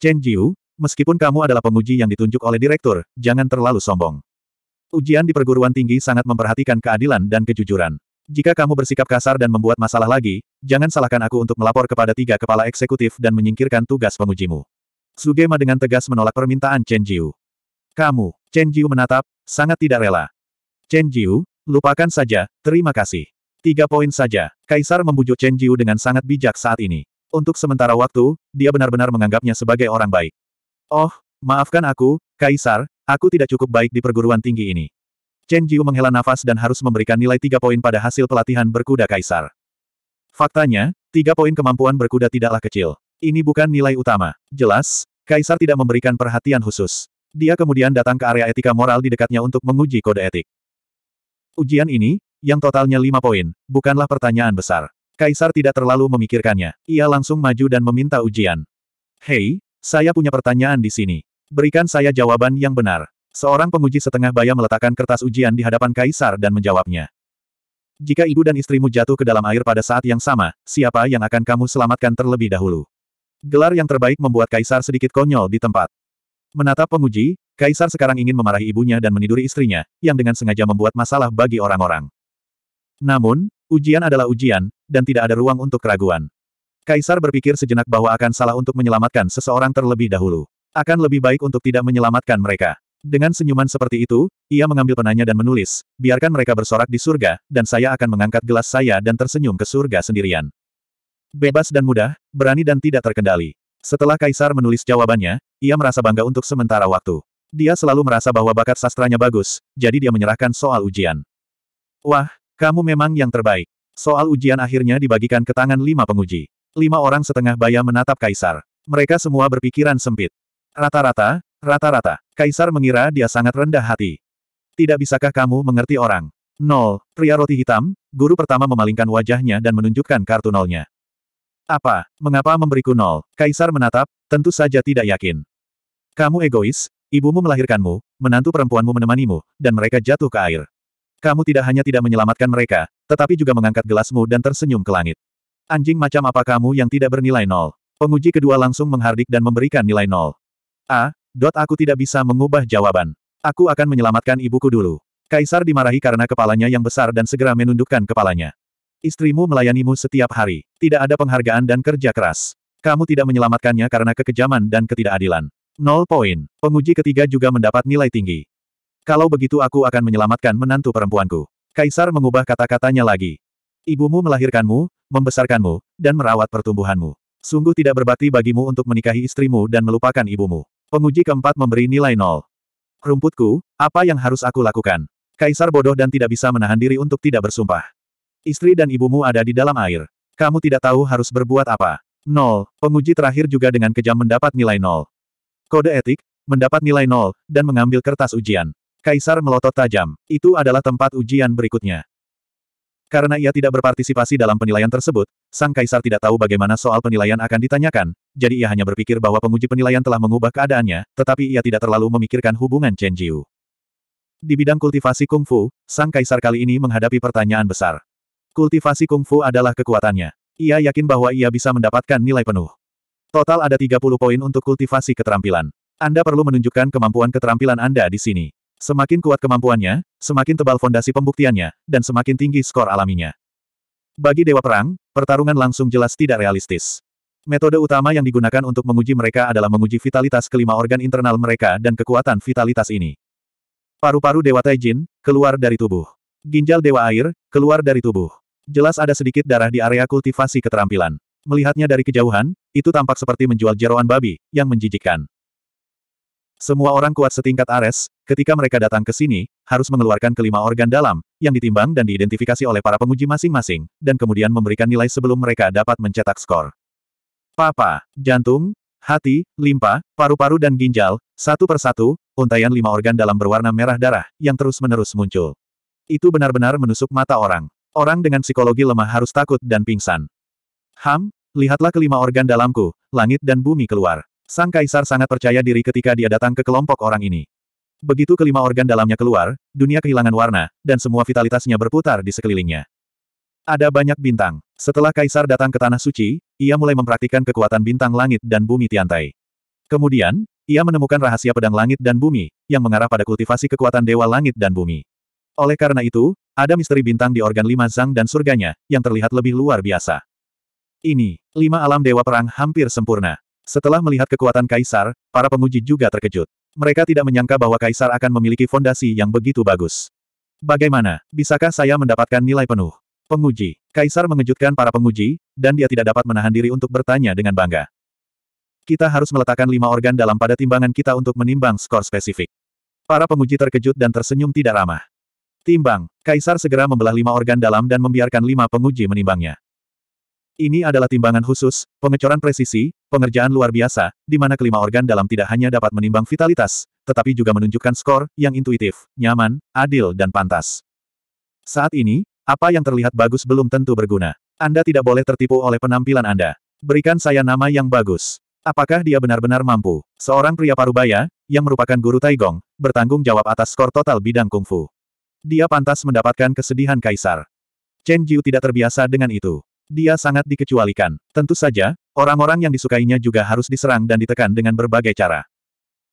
Chen Jiu, meskipun kamu adalah penguji yang ditunjuk oleh direktur, jangan terlalu sombong. Ujian di perguruan tinggi sangat memperhatikan keadilan dan kejujuran. Jika kamu bersikap kasar dan membuat masalah lagi, jangan salahkan aku untuk melapor kepada tiga kepala eksekutif dan menyingkirkan tugas pengujimu. Sugema dengan tegas menolak permintaan Chen Jiu. Kamu, Chen Jiu menatap, sangat tidak rela. Chen Jiu, lupakan saja, terima kasih. Tiga poin saja, Kaisar membujuk Chen Jiu dengan sangat bijak saat ini. Untuk sementara waktu, dia benar-benar menganggapnya sebagai orang baik. Oh, maafkan aku, Kaisar, aku tidak cukup baik di perguruan tinggi ini. Chen Jiu menghela nafas dan harus memberikan nilai tiga poin pada hasil pelatihan berkuda Kaisar. Faktanya, tiga poin kemampuan berkuda tidaklah kecil. Ini bukan nilai utama. Jelas, Kaisar tidak memberikan perhatian khusus. Dia kemudian datang ke area etika moral di dekatnya untuk menguji kode etik. Ujian ini, yang totalnya lima poin, bukanlah pertanyaan besar. Kaisar tidak terlalu memikirkannya. Ia langsung maju dan meminta ujian. Hei, saya punya pertanyaan di sini. Berikan saya jawaban yang benar. Seorang penguji setengah baya meletakkan kertas ujian di hadapan Kaisar dan menjawabnya. Jika ibu dan istrimu jatuh ke dalam air pada saat yang sama, siapa yang akan kamu selamatkan terlebih dahulu? Gelar yang terbaik membuat Kaisar sedikit konyol di tempat. Menatap penguji, Kaisar sekarang ingin memarahi ibunya dan meniduri istrinya, yang dengan sengaja membuat masalah bagi orang-orang. Namun, Ujian adalah ujian, dan tidak ada ruang untuk keraguan. Kaisar berpikir sejenak bahwa akan salah untuk menyelamatkan seseorang terlebih dahulu. Akan lebih baik untuk tidak menyelamatkan mereka. Dengan senyuman seperti itu, ia mengambil penanya dan menulis, biarkan mereka bersorak di surga, dan saya akan mengangkat gelas saya dan tersenyum ke surga sendirian. Bebas dan mudah, berani dan tidak terkendali. Setelah Kaisar menulis jawabannya, ia merasa bangga untuk sementara waktu. Dia selalu merasa bahwa bakat sastranya bagus, jadi dia menyerahkan soal ujian. Wah, kamu memang yang terbaik. Soal ujian akhirnya dibagikan ke tangan lima penguji. Lima orang setengah baya menatap Kaisar. Mereka semua berpikiran sempit. Rata-rata, rata-rata. Kaisar mengira dia sangat rendah hati. Tidak bisakah kamu mengerti orang? Nol, pria roti hitam, guru pertama memalingkan wajahnya dan menunjukkan kartu nolnya. Apa, mengapa memberiku nol? Kaisar menatap, tentu saja tidak yakin. Kamu egois, ibumu melahirkanmu, menantu perempuanmu menemanimu, dan mereka jatuh ke air. Kamu tidak hanya tidak menyelamatkan mereka, tetapi juga mengangkat gelasmu dan tersenyum ke langit. Anjing macam apa kamu yang tidak bernilai nol? Penguji kedua langsung menghardik dan memberikan nilai nol. A. Dot aku tidak bisa mengubah jawaban. Aku akan menyelamatkan ibuku dulu. Kaisar dimarahi karena kepalanya yang besar dan segera menundukkan kepalanya. Istrimu melayanimu setiap hari. Tidak ada penghargaan dan kerja keras. Kamu tidak menyelamatkannya karena kekejaman dan ketidakadilan. Nol poin. Penguji ketiga juga mendapat nilai tinggi. Kalau begitu aku akan menyelamatkan menantu perempuanku. Kaisar mengubah kata-katanya lagi. Ibumu melahirkanmu, membesarkanmu, dan merawat pertumbuhanmu. Sungguh tidak berbakti bagimu untuk menikahi istrimu dan melupakan ibumu. Penguji keempat memberi nilai nol. Rumputku, apa yang harus aku lakukan? Kaisar bodoh dan tidak bisa menahan diri untuk tidak bersumpah. Istri dan ibumu ada di dalam air. Kamu tidak tahu harus berbuat apa. Nol. Penguji terakhir juga dengan kejam mendapat nilai nol. Kode etik, mendapat nilai nol, dan mengambil kertas ujian. Kaisar melotot tajam. Itu adalah tempat ujian berikutnya. Karena ia tidak berpartisipasi dalam penilaian tersebut, sang kaisar tidak tahu bagaimana soal penilaian akan ditanyakan, jadi ia hanya berpikir bahwa penguji penilaian telah mengubah keadaannya, tetapi ia tidak terlalu memikirkan hubungan Chen Jiu. Di bidang kultivasi kungfu, sang kaisar kali ini menghadapi pertanyaan besar. Kultivasi kungfu adalah kekuatannya. Ia yakin bahwa ia bisa mendapatkan nilai penuh. Total ada 30 poin untuk kultivasi keterampilan. Anda perlu menunjukkan kemampuan keterampilan Anda di sini. Semakin kuat kemampuannya, semakin tebal fondasi pembuktiannya, dan semakin tinggi skor alaminya. Bagi Dewa Perang, pertarungan langsung jelas tidak realistis. Metode utama yang digunakan untuk menguji mereka adalah menguji vitalitas kelima organ internal mereka dan kekuatan vitalitas ini. Paru-paru Dewa Taijin, keluar dari tubuh. Ginjal Dewa Air, keluar dari tubuh. Jelas ada sedikit darah di area kultivasi keterampilan. Melihatnya dari kejauhan, itu tampak seperti menjual jeroan babi, yang menjijikkan. Semua orang kuat setingkat Ares, ketika mereka datang ke sini, harus mengeluarkan kelima organ dalam, yang ditimbang dan diidentifikasi oleh para penguji masing-masing, dan kemudian memberikan nilai sebelum mereka dapat mencetak skor. Papa, jantung, hati, limpa, paru-paru dan ginjal, satu persatu, untaian lima organ dalam berwarna merah darah, yang terus-menerus muncul. Itu benar-benar menusuk mata orang. Orang dengan psikologi lemah harus takut dan pingsan. Ham, lihatlah kelima organ dalamku, langit dan bumi keluar. Sang kaisar sangat percaya diri ketika dia datang ke kelompok orang ini. Begitu kelima organ dalamnya keluar, dunia kehilangan warna, dan semua vitalitasnya berputar di sekelilingnya. Ada banyak bintang. Setelah kaisar datang ke Tanah Suci, ia mulai mempraktikkan kekuatan bintang langit dan bumi Tiantai. Kemudian, ia menemukan rahasia pedang langit dan bumi, yang mengarah pada kultivasi kekuatan dewa langit dan bumi. Oleh karena itu, ada misteri bintang di organ lima Zhang dan surganya, yang terlihat lebih luar biasa. Ini, lima alam dewa perang hampir sempurna. Setelah melihat kekuatan Kaisar, para penguji juga terkejut. Mereka tidak menyangka bahwa Kaisar akan memiliki fondasi yang begitu bagus. Bagaimana? Bisakah saya mendapatkan nilai penuh? Penguji. Kaisar mengejutkan para penguji, dan dia tidak dapat menahan diri untuk bertanya dengan bangga. Kita harus meletakkan lima organ dalam pada timbangan kita untuk menimbang skor spesifik. Para penguji terkejut dan tersenyum tidak ramah. Timbang. Kaisar segera membelah lima organ dalam dan membiarkan lima penguji menimbangnya. Ini adalah timbangan khusus, pengecoran presisi, pengerjaan luar biasa, di mana kelima organ dalam tidak hanya dapat menimbang vitalitas, tetapi juga menunjukkan skor yang intuitif, nyaman, adil dan pantas. Saat ini, apa yang terlihat bagus belum tentu berguna. Anda tidak boleh tertipu oleh penampilan Anda. Berikan saya nama yang bagus. Apakah dia benar-benar mampu? Seorang pria parubaya, yang merupakan guru Taigong, bertanggung jawab atas skor total bidang kungfu. Dia pantas mendapatkan kesedihan kaisar. Chen Jiu tidak terbiasa dengan itu. Dia sangat dikecualikan. Tentu saja, orang-orang yang disukainya juga harus diserang dan ditekan dengan berbagai cara.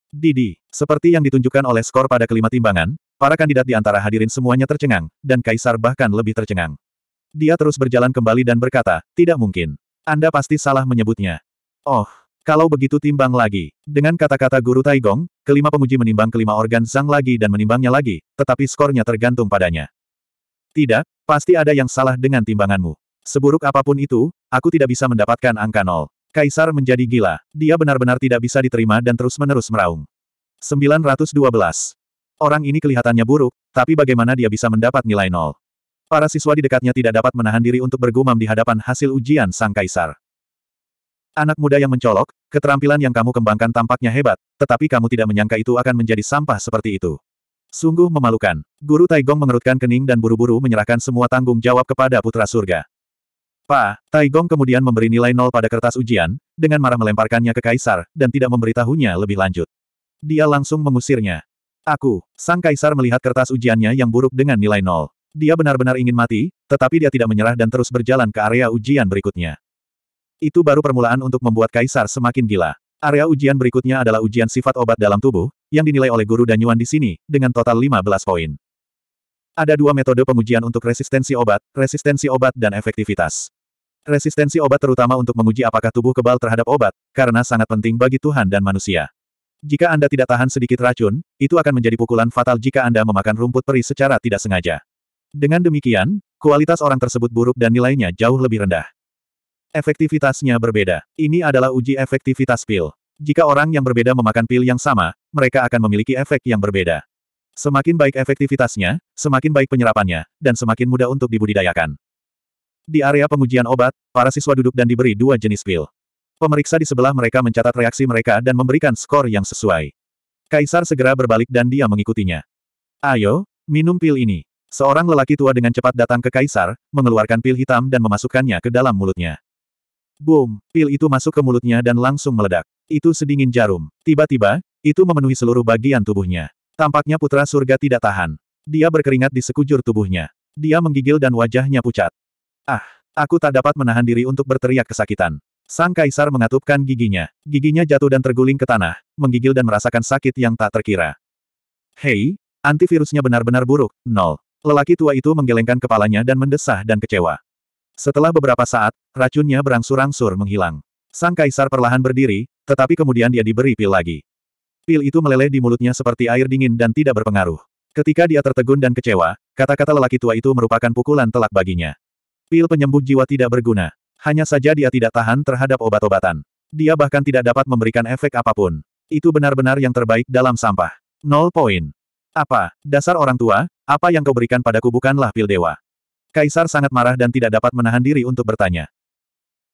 Didi, seperti yang ditunjukkan oleh skor pada kelima timbangan, para kandidat di antara hadirin semuanya tercengang, dan Kaisar bahkan lebih tercengang. Dia terus berjalan kembali dan berkata, tidak mungkin. Anda pasti salah menyebutnya. Oh, kalau begitu timbang lagi. Dengan kata-kata Guru Taigong, kelima pemuji menimbang kelima organ Zhang lagi dan menimbangnya lagi, tetapi skornya tergantung padanya. Tidak, pasti ada yang salah dengan timbanganmu. Seburuk apapun itu, aku tidak bisa mendapatkan angka nol. Kaisar menjadi gila. Dia benar-benar tidak bisa diterima dan terus-menerus meraung. 912. Orang ini kelihatannya buruk, tapi bagaimana dia bisa mendapat nilai nol? Para siswa di dekatnya tidak dapat menahan diri untuk bergumam di hadapan hasil ujian sang kaisar. Anak muda yang mencolok, keterampilan yang kamu kembangkan tampaknya hebat, tetapi kamu tidak menyangka itu akan menjadi sampah seperti itu. Sungguh memalukan. Guru Taigong mengerutkan kening dan buru-buru menyerahkan semua tanggung jawab kepada putra surga. Pa, Taigong kemudian memberi nilai nol pada kertas ujian, dengan marah melemparkannya ke kaisar, dan tidak memberitahunya lebih lanjut. Dia langsung mengusirnya. Aku, sang kaisar melihat kertas ujiannya yang buruk dengan nilai nol. Dia benar-benar ingin mati, tetapi dia tidak menyerah dan terus berjalan ke area ujian berikutnya. Itu baru permulaan untuk membuat kaisar semakin gila. Area ujian berikutnya adalah ujian sifat obat dalam tubuh, yang dinilai oleh guru Danyuan di sini, dengan total 15 poin. Ada dua metode pengujian untuk resistensi obat, resistensi obat dan efektivitas. Resistensi obat terutama untuk menguji apakah tubuh kebal terhadap obat, karena sangat penting bagi Tuhan dan manusia. Jika Anda tidak tahan sedikit racun, itu akan menjadi pukulan fatal jika Anda memakan rumput peri secara tidak sengaja. Dengan demikian, kualitas orang tersebut buruk dan nilainya jauh lebih rendah. Efektivitasnya berbeda. Ini adalah uji efektivitas pil. Jika orang yang berbeda memakan pil yang sama, mereka akan memiliki efek yang berbeda. Semakin baik efektivitasnya, semakin baik penyerapannya, dan semakin mudah untuk dibudidayakan. Di area pengujian obat, para siswa duduk dan diberi dua jenis pil. Pemeriksa di sebelah mereka mencatat reaksi mereka dan memberikan skor yang sesuai. Kaisar segera berbalik dan dia mengikutinya. Ayo, minum pil ini. Seorang lelaki tua dengan cepat datang ke Kaisar, mengeluarkan pil hitam dan memasukkannya ke dalam mulutnya. Boom, pil itu masuk ke mulutnya dan langsung meledak. Itu sedingin jarum. Tiba-tiba, itu memenuhi seluruh bagian tubuhnya. Tampaknya putra surga tidak tahan. Dia berkeringat di sekujur tubuhnya. Dia menggigil dan wajahnya pucat. Ah, aku tak dapat menahan diri untuk berteriak kesakitan. Sang kaisar mengatupkan giginya. Giginya jatuh dan terguling ke tanah, menggigil dan merasakan sakit yang tak terkira. Hei, antivirusnya benar-benar buruk, nol. Lelaki tua itu menggelengkan kepalanya dan mendesah dan kecewa. Setelah beberapa saat, racunnya berangsur-angsur menghilang. Sang kaisar perlahan berdiri, tetapi kemudian dia diberi pil lagi. Pil itu meleleh di mulutnya seperti air dingin dan tidak berpengaruh. Ketika dia tertegun dan kecewa, kata-kata lelaki tua itu merupakan pukulan telak baginya. Pil penyembuh jiwa tidak berguna. Hanya saja dia tidak tahan terhadap obat-obatan. Dia bahkan tidak dapat memberikan efek apapun. Itu benar-benar yang terbaik dalam sampah. Nol poin. Apa, dasar orang tua, apa yang kau berikan padaku bukanlah pil dewa. Kaisar sangat marah dan tidak dapat menahan diri untuk bertanya.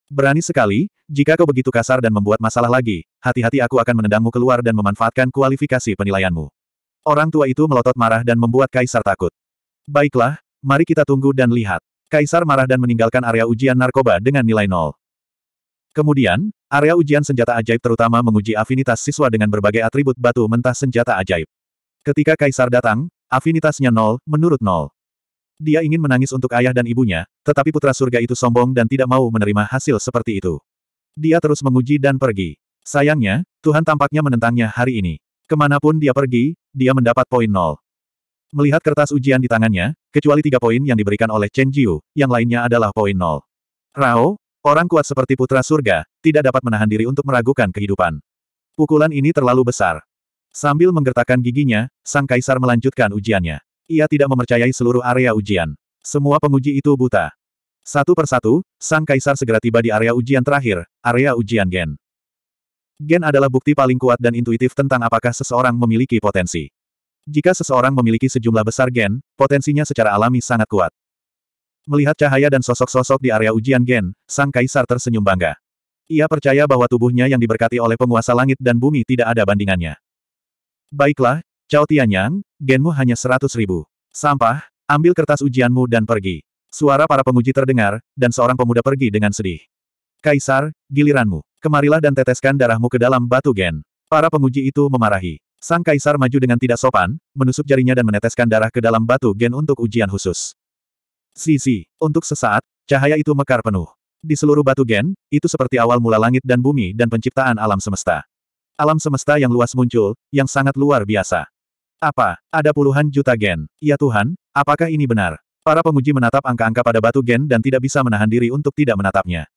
Berani sekali, jika kau begitu kasar dan membuat masalah lagi, hati-hati aku akan menendangmu keluar dan memanfaatkan kualifikasi penilaianmu. Orang tua itu melotot marah dan membuat kaisar takut. Baiklah, mari kita tunggu dan lihat. Kaisar marah dan meninggalkan area ujian narkoba dengan nilai nol. Kemudian, area ujian senjata ajaib terutama menguji afinitas siswa dengan berbagai atribut batu mentah senjata ajaib. Ketika Kaisar datang, afinitasnya nol, menurut nol. Dia ingin menangis untuk ayah dan ibunya, tetapi putra surga itu sombong dan tidak mau menerima hasil seperti itu. Dia terus menguji dan pergi. Sayangnya, Tuhan tampaknya menentangnya hari ini. Kemanapun dia pergi, dia mendapat poin nol. Melihat kertas ujian di tangannya, kecuali tiga poin yang diberikan oleh Chen Jiu, yang lainnya adalah poin nol. Rao, orang kuat seperti putra surga, tidak dapat menahan diri untuk meragukan kehidupan. Pukulan ini terlalu besar. Sambil menggertakkan giginya, sang kaisar melanjutkan ujiannya. Ia tidak memercayai seluruh area ujian. Semua penguji itu buta. Satu persatu, sang kaisar segera tiba di area ujian terakhir, area ujian gen. Gen adalah bukti paling kuat dan intuitif tentang apakah seseorang memiliki potensi. Jika seseorang memiliki sejumlah besar gen, potensinya secara alami sangat kuat. Melihat cahaya dan sosok-sosok di area ujian gen, Sang Kaisar tersenyum bangga. Ia percaya bahwa tubuhnya yang diberkati oleh penguasa langit dan bumi tidak ada bandingannya. Baiklah, Cao Tianyang, genmu hanya seratus ribu. Sampah, ambil kertas ujianmu dan pergi. Suara para penguji terdengar, dan seorang pemuda pergi dengan sedih. Kaisar, giliranmu. Kemarilah dan teteskan darahmu ke dalam batu gen. Para penguji itu memarahi. Sang kaisar maju dengan tidak sopan, menusuk jarinya dan meneteskan darah ke dalam batu gen untuk ujian khusus. Sisi, untuk sesaat, cahaya itu mekar penuh. Di seluruh batu gen, itu seperti awal mula langit dan bumi dan penciptaan alam semesta. Alam semesta yang luas muncul, yang sangat luar biasa. Apa? Ada puluhan juta gen. Ya Tuhan, apakah ini benar? Para pemuji menatap angka-angka pada batu gen dan tidak bisa menahan diri untuk tidak menatapnya.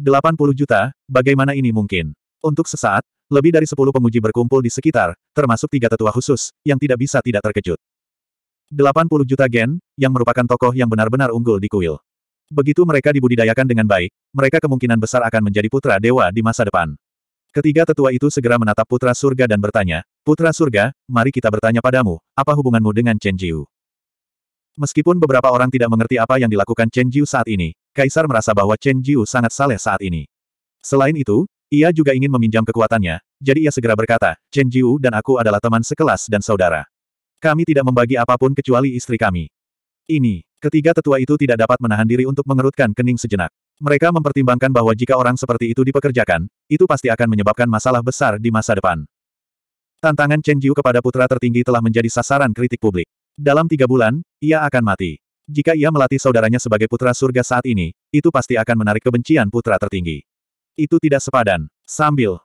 80 juta, bagaimana ini mungkin? Untuk sesaat, lebih dari sepuluh penguji berkumpul di sekitar, termasuk tiga tetua khusus, yang tidak bisa tidak terkejut. 80 juta gen, yang merupakan tokoh yang benar-benar unggul di kuil. Begitu mereka dibudidayakan dengan baik, mereka kemungkinan besar akan menjadi putra dewa di masa depan. Ketiga tetua itu segera menatap putra surga dan bertanya, Putra surga, mari kita bertanya padamu, apa hubunganmu dengan Chen Jiu? Meskipun beberapa orang tidak mengerti apa yang dilakukan Chen Jiu saat ini, Kaisar merasa bahwa Chen Jiu sangat saleh saat ini. Selain itu, ia juga ingin meminjam kekuatannya, jadi ia segera berkata, Chen Jiu dan aku adalah teman sekelas dan saudara. Kami tidak membagi apapun kecuali istri kami. Ini, ketiga tetua itu tidak dapat menahan diri untuk mengerutkan kening sejenak. Mereka mempertimbangkan bahwa jika orang seperti itu dipekerjakan, itu pasti akan menyebabkan masalah besar di masa depan. Tantangan Chen Jiu kepada putra tertinggi telah menjadi sasaran kritik publik. Dalam tiga bulan, ia akan mati. Jika ia melatih saudaranya sebagai putra surga saat ini, itu pasti akan menarik kebencian putra tertinggi. Itu tidak sepadan. Sambil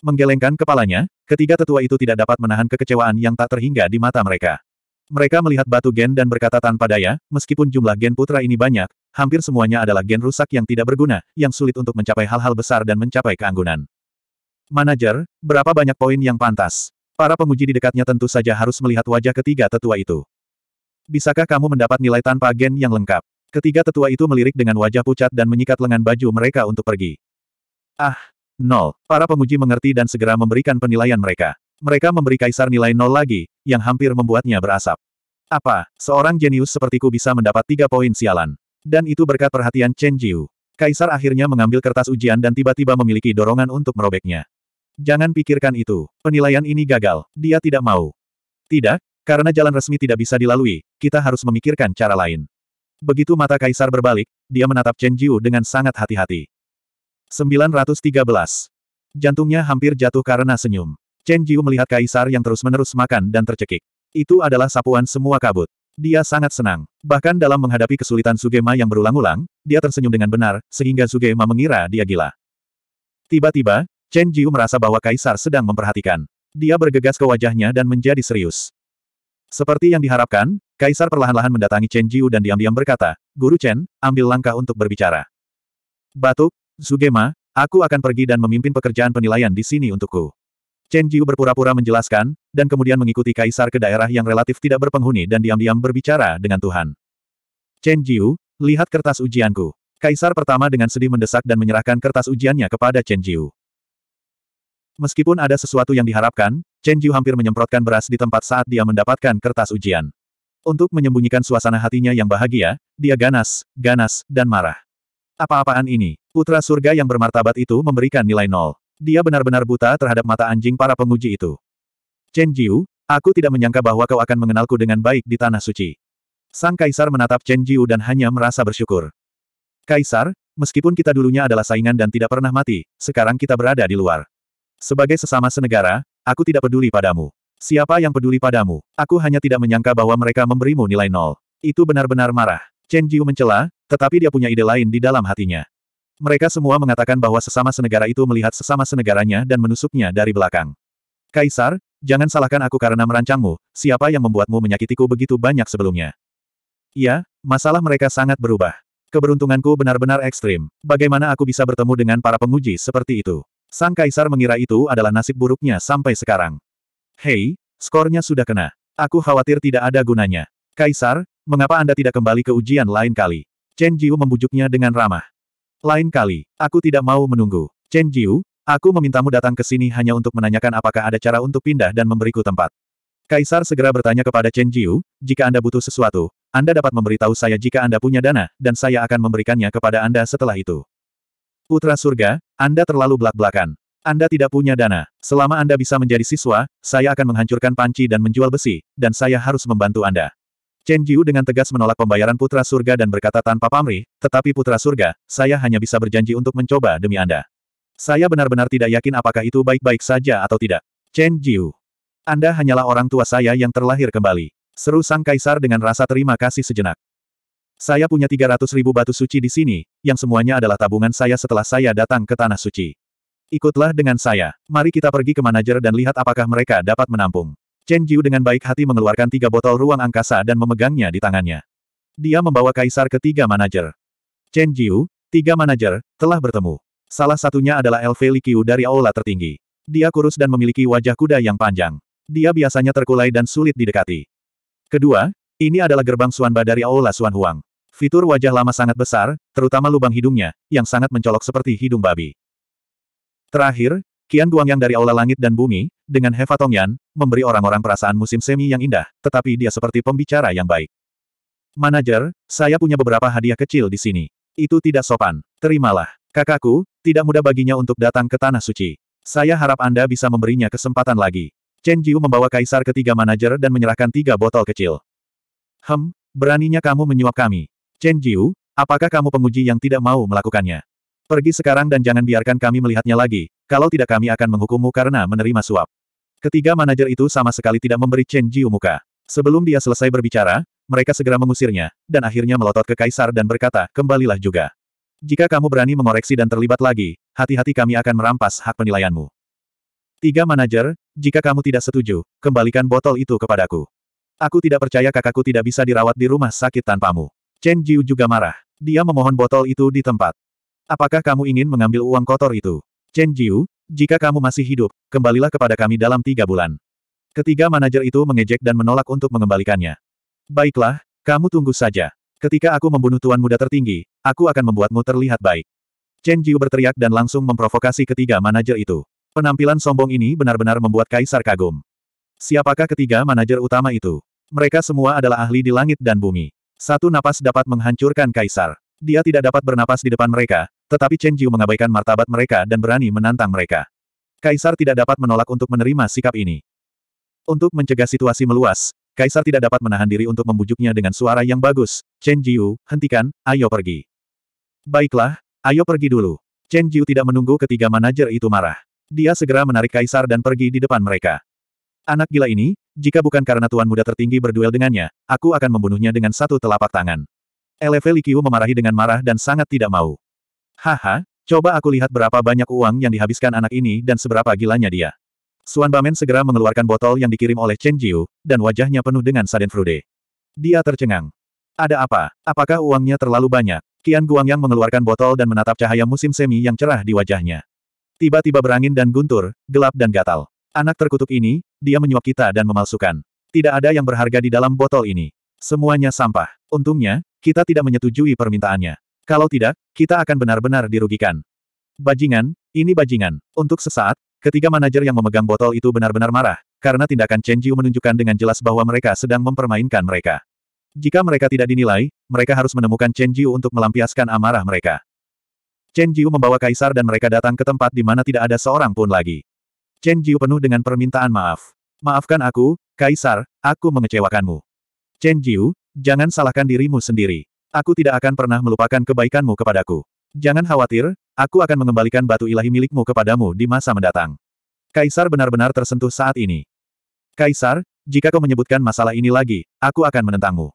menggelengkan kepalanya, ketiga tetua itu tidak dapat menahan kekecewaan yang tak terhingga di mata mereka. Mereka melihat batu gen dan berkata tanpa daya, meskipun jumlah gen putra ini banyak, hampir semuanya adalah gen rusak yang tidak berguna, yang sulit untuk mencapai hal-hal besar dan mencapai keanggunan. Manajer, berapa banyak poin yang pantas? Para penguji di dekatnya tentu saja harus melihat wajah ketiga tetua itu. Bisakah kamu mendapat nilai tanpa gen yang lengkap? Ketiga tetua itu melirik dengan wajah pucat dan menyikat lengan baju mereka untuk pergi. Ah, nol. Para pemuji mengerti dan segera memberikan penilaian mereka. Mereka memberi kaisar nilai nol lagi, yang hampir membuatnya berasap. Apa, seorang jenius sepertiku bisa mendapat tiga poin sialan. Dan itu berkat perhatian Chen Jiu. Kaisar akhirnya mengambil kertas ujian dan tiba-tiba memiliki dorongan untuk merobeknya. Jangan pikirkan itu. Penilaian ini gagal. Dia tidak mau. Tidak, karena jalan resmi tidak bisa dilalui, kita harus memikirkan cara lain. Begitu mata kaisar berbalik, dia menatap Chen Jiu dengan sangat hati-hati. 913. Jantungnya hampir jatuh karena senyum. Chen Jiu melihat kaisar yang terus-menerus makan dan tercekik. Itu adalah sapuan semua kabut. Dia sangat senang. Bahkan dalam menghadapi kesulitan Sugema yang berulang-ulang, dia tersenyum dengan benar, sehingga Sugema mengira dia gila. Tiba-tiba, Chen Jiu merasa bahwa kaisar sedang memperhatikan. Dia bergegas ke wajahnya dan menjadi serius. Seperti yang diharapkan, Kaisar perlahan-lahan mendatangi Chen Jiu dan diam-diam berkata, Guru Chen, ambil langkah untuk berbicara. Batuk, Zugema, aku akan pergi dan memimpin pekerjaan penilaian di sini untukku. Chen Jiu berpura-pura menjelaskan, dan kemudian mengikuti kaisar ke daerah yang relatif tidak berpenghuni dan diam-diam berbicara dengan Tuhan. Chen Jiu, lihat kertas ujianku. Kaisar pertama dengan sedih mendesak dan menyerahkan kertas ujiannya kepada Chen Jiu. Meskipun ada sesuatu yang diharapkan, Chen Jiu hampir menyemprotkan beras di tempat saat dia mendapatkan kertas ujian. Untuk menyembunyikan suasana hatinya yang bahagia, dia ganas, ganas, dan marah. Apa-apaan ini? Putra surga yang bermartabat itu memberikan nilai nol. Dia benar-benar buta terhadap mata anjing para penguji itu. Chen Jiu, aku tidak menyangka bahwa kau akan mengenalku dengan baik di Tanah Suci. Sang Kaisar menatap Chen Jiu dan hanya merasa bersyukur. Kaisar, meskipun kita dulunya adalah saingan dan tidak pernah mati, sekarang kita berada di luar. Sebagai sesama senegara, aku tidak peduli padamu. Siapa yang peduli padamu? Aku hanya tidak menyangka bahwa mereka memberimu nilai nol. Itu benar-benar marah. Chen Jiu mencela, tetapi dia punya ide lain di dalam hatinya. Mereka semua mengatakan bahwa sesama senegara itu melihat sesama senegaranya dan menusuknya dari belakang. Kaisar, jangan salahkan aku karena merancangmu, siapa yang membuatmu menyakitiku begitu banyak sebelumnya? Iya, masalah mereka sangat berubah. Keberuntunganku benar-benar ekstrim. Bagaimana aku bisa bertemu dengan para penguji seperti itu? Sang Kaisar mengira itu adalah nasib buruknya sampai sekarang. Hei, skornya sudah kena. Aku khawatir tidak ada gunanya. Kaisar, mengapa Anda tidak kembali ke ujian lain kali? Chen Jiu membujuknya dengan ramah. Lain kali, aku tidak mau menunggu. Chen Jiu, aku memintamu datang ke sini hanya untuk menanyakan apakah ada cara untuk pindah dan memberiku tempat. Kaisar segera bertanya kepada Chen Jiu, jika Anda butuh sesuatu, Anda dapat memberitahu saya jika Anda punya dana, dan saya akan memberikannya kepada Anda setelah itu. Putra surga, Anda terlalu belak-belakan. Anda tidak punya dana. Selama Anda bisa menjadi siswa, saya akan menghancurkan panci dan menjual besi, dan saya harus membantu Anda. Chen Jiu dengan tegas menolak pembayaran Putra Surga dan berkata tanpa pamrih, tetapi Putra Surga, saya hanya bisa berjanji untuk mencoba demi Anda. Saya benar-benar tidak yakin apakah itu baik-baik saja atau tidak. Chen Jiu. Anda hanyalah orang tua saya yang terlahir kembali. Seru Sang Kaisar dengan rasa terima kasih sejenak. Saya punya 300 ribu batu suci di sini, yang semuanya adalah tabungan saya setelah saya datang ke Tanah Suci. Ikutlah dengan saya. Mari kita pergi ke manajer dan lihat apakah mereka dapat menampung. Chen Jiu dengan baik hati mengeluarkan tiga botol ruang angkasa dan memegangnya di tangannya. Dia membawa kaisar ke tiga manajer. Chen Jiu, tiga manajer, telah bertemu. Salah satunya adalah Elve Likiu dari aula tertinggi. Dia kurus dan memiliki wajah kuda yang panjang. Dia biasanya terkulai dan sulit didekati. Kedua, ini adalah gerbang Suanba dari aula Suan Huang. Fitur wajah lama sangat besar, terutama lubang hidungnya, yang sangat mencolok seperti hidung babi. Terakhir, Qian Guangyang dari aula langit dan bumi, dengan Tongyan, memberi orang-orang perasaan musim semi yang indah, tetapi dia seperti pembicara yang baik. Manajer, saya punya beberapa hadiah kecil di sini. Itu tidak sopan. Terimalah. Kakakku, tidak mudah baginya untuk datang ke Tanah Suci. Saya harap Anda bisa memberinya kesempatan lagi. Chen Jiu membawa kaisar ketiga manajer dan menyerahkan tiga botol kecil. Hem, beraninya kamu menyuap kami. Chen Jiu, apakah kamu penguji yang tidak mau melakukannya? Pergi sekarang dan jangan biarkan kami melihatnya lagi, kalau tidak kami akan menghukummu karena menerima suap. Ketiga manajer itu sama sekali tidak memberi Chen Jiu muka. Sebelum dia selesai berbicara, mereka segera mengusirnya, dan akhirnya melotot ke Kaisar dan berkata, kembalilah juga. Jika kamu berani mengoreksi dan terlibat lagi, hati-hati kami akan merampas hak penilaianmu. Tiga manajer, jika kamu tidak setuju, kembalikan botol itu kepadaku. Aku tidak percaya kakakku tidak bisa dirawat di rumah sakit tanpamu. Chen Jiu juga marah. Dia memohon botol itu di tempat. Apakah kamu ingin mengambil uang kotor itu? Chen Jiu, jika kamu masih hidup, kembalilah kepada kami dalam tiga bulan. Ketiga manajer itu mengejek dan menolak untuk mengembalikannya. Baiklah, kamu tunggu saja. Ketika aku membunuh tuan muda tertinggi, aku akan membuatmu terlihat baik. Chen Jiu berteriak dan langsung memprovokasi ketiga manajer itu. Penampilan sombong ini benar-benar membuat kaisar kagum. Siapakah ketiga manajer utama itu? Mereka semua adalah ahli di langit dan bumi. Satu napas dapat menghancurkan kaisar. Dia tidak dapat bernapas di depan mereka, tetapi Chen Jiu mengabaikan martabat mereka dan berani menantang mereka. Kaisar tidak dapat menolak untuk menerima sikap ini. Untuk mencegah situasi meluas, Kaisar tidak dapat menahan diri untuk membujuknya dengan suara yang bagus. Chen Jiu, hentikan, ayo pergi. Baiklah, ayo pergi dulu. Chen Jiu tidak menunggu ketiga manajer itu marah. Dia segera menarik Kaisar dan pergi di depan mereka. Anak gila ini, jika bukan karena Tuan Muda tertinggi berduel dengannya, aku akan membunuhnya dengan satu telapak tangan. Eleve Likiu memarahi dengan marah dan sangat tidak mau. Haha, coba aku lihat berapa banyak uang yang dihabiskan anak ini dan seberapa gilanya dia. Suan Bamen segera mengeluarkan botol yang dikirim oleh Chen Jiu, dan wajahnya penuh dengan saden frude. Dia tercengang. Ada apa? Apakah uangnya terlalu banyak? Qian yang mengeluarkan botol dan menatap cahaya musim semi yang cerah di wajahnya. Tiba-tiba berangin dan guntur, gelap dan gatal. Anak terkutuk ini, dia menyuap kita dan memalsukan. Tidak ada yang berharga di dalam botol ini. Semuanya sampah. Untungnya, kita tidak menyetujui permintaannya. Kalau tidak, kita akan benar-benar dirugikan. Bajingan, ini bajingan. Untuk sesaat, ketiga manajer yang memegang botol itu benar-benar marah, karena tindakan Chen Jiu menunjukkan dengan jelas bahwa mereka sedang mempermainkan mereka. Jika mereka tidak dinilai, mereka harus menemukan Chen Jiu untuk melampiaskan amarah mereka. Chen Jiu membawa kaisar dan mereka datang ke tempat di mana tidak ada seorang pun lagi. Chen Jiu penuh dengan permintaan maaf. Maafkan aku, kaisar, aku mengecewakanmu. Chen Jiu, jangan salahkan dirimu sendiri. Aku tidak akan pernah melupakan kebaikanmu kepadaku. Jangan khawatir, aku akan mengembalikan batu ilahi milikmu kepadamu di masa mendatang. Kaisar benar-benar tersentuh saat ini. Kaisar, jika kau menyebutkan masalah ini lagi, aku akan menentangmu.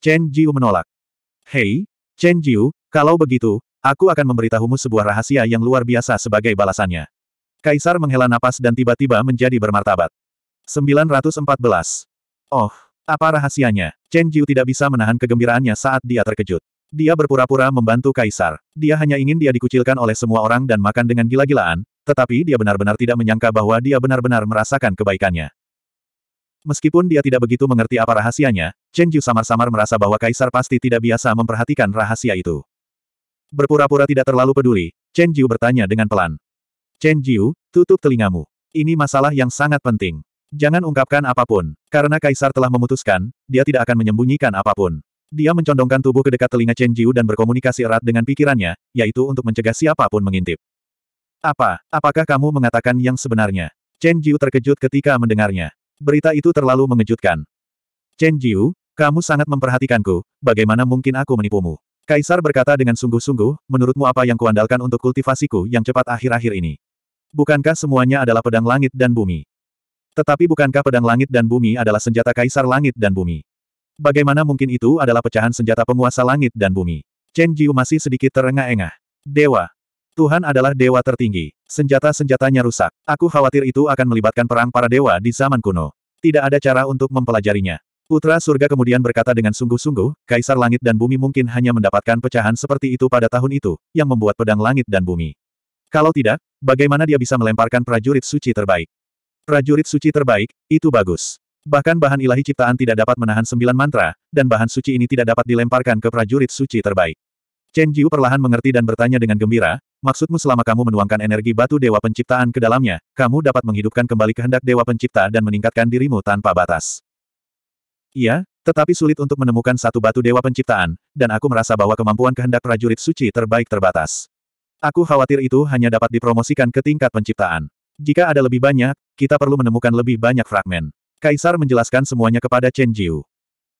Chen Jiu menolak. Hei, Chen Jiu, kalau begitu, aku akan memberitahumu sebuah rahasia yang luar biasa sebagai balasannya. Kaisar menghela napas dan tiba-tiba menjadi bermartabat. 914. Oh, apa rahasianya? Chen Jiu tidak bisa menahan kegembiraannya saat dia terkejut. Dia berpura-pura membantu kaisar. Dia hanya ingin dia dikucilkan oleh semua orang dan makan dengan gila-gilaan, tetapi dia benar-benar tidak menyangka bahwa dia benar-benar merasakan kebaikannya. Meskipun dia tidak begitu mengerti apa rahasianya, Chen Jiu samar-samar merasa bahwa kaisar pasti tidak biasa memperhatikan rahasia itu. Berpura-pura tidak terlalu peduli, Chen Jiu bertanya dengan pelan. Chen Jiu, tutup telingamu. Ini masalah yang sangat penting. Jangan ungkapkan apapun. Karena Kaisar telah memutuskan, dia tidak akan menyembunyikan apapun. Dia mencondongkan tubuh ke dekat telinga Chen Jiu dan berkomunikasi erat dengan pikirannya, yaitu untuk mencegah siapapun mengintip. Apa? Apakah kamu mengatakan yang sebenarnya? Chen Jiu terkejut ketika mendengarnya. Berita itu terlalu mengejutkan. Chen Jiu, kamu sangat memperhatikanku, bagaimana mungkin aku menipumu? Kaisar berkata dengan sungguh-sungguh, menurutmu apa yang kuandalkan untuk kultivasiku yang cepat akhir-akhir ini? Bukankah semuanya adalah pedang langit dan bumi? Tetapi bukankah pedang langit dan bumi adalah senjata kaisar langit dan bumi? Bagaimana mungkin itu adalah pecahan senjata penguasa langit dan bumi? Chen Jiu masih sedikit terengah-engah. Dewa. Tuhan adalah dewa tertinggi. Senjata-senjatanya rusak. Aku khawatir itu akan melibatkan perang para dewa di zaman kuno. Tidak ada cara untuk mempelajarinya. Putra surga kemudian berkata dengan sungguh-sungguh, kaisar langit dan bumi mungkin hanya mendapatkan pecahan seperti itu pada tahun itu, yang membuat pedang langit dan bumi. Kalau tidak, bagaimana dia bisa melemparkan prajurit suci terbaik? Prajurit suci terbaik, itu bagus. Bahkan bahan ilahi ciptaan tidak dapat menahan sembilan mantra, dan bahan suci ini tidak dapat dilemparkan ke prajurit suci terbaik. Chen Jiu perlahan mengerti dan bertanya dengan gembira, maksudmu selama kamu menuangkan energi batu dewa penciptaan ke dalamnya, kamu dapat menghidupkan kembali kehendak dewa pencipta dan meningkatkan dirimu tanpa batas. Iya, tetapi sulit untuk menemukan satu batu dewa penciptaan, dan aku merasa bahwa kemampuan kehendak prajurit suci terbaik terbatas. Aku khawatir itu hanya dapat dipromosikan ke tingkat penciptaan. Jika ada lebih banyak, kita perlu menemukan lebih banyak fragmen. Kaisar menjelaskan semuanya kepada Chen Jiu.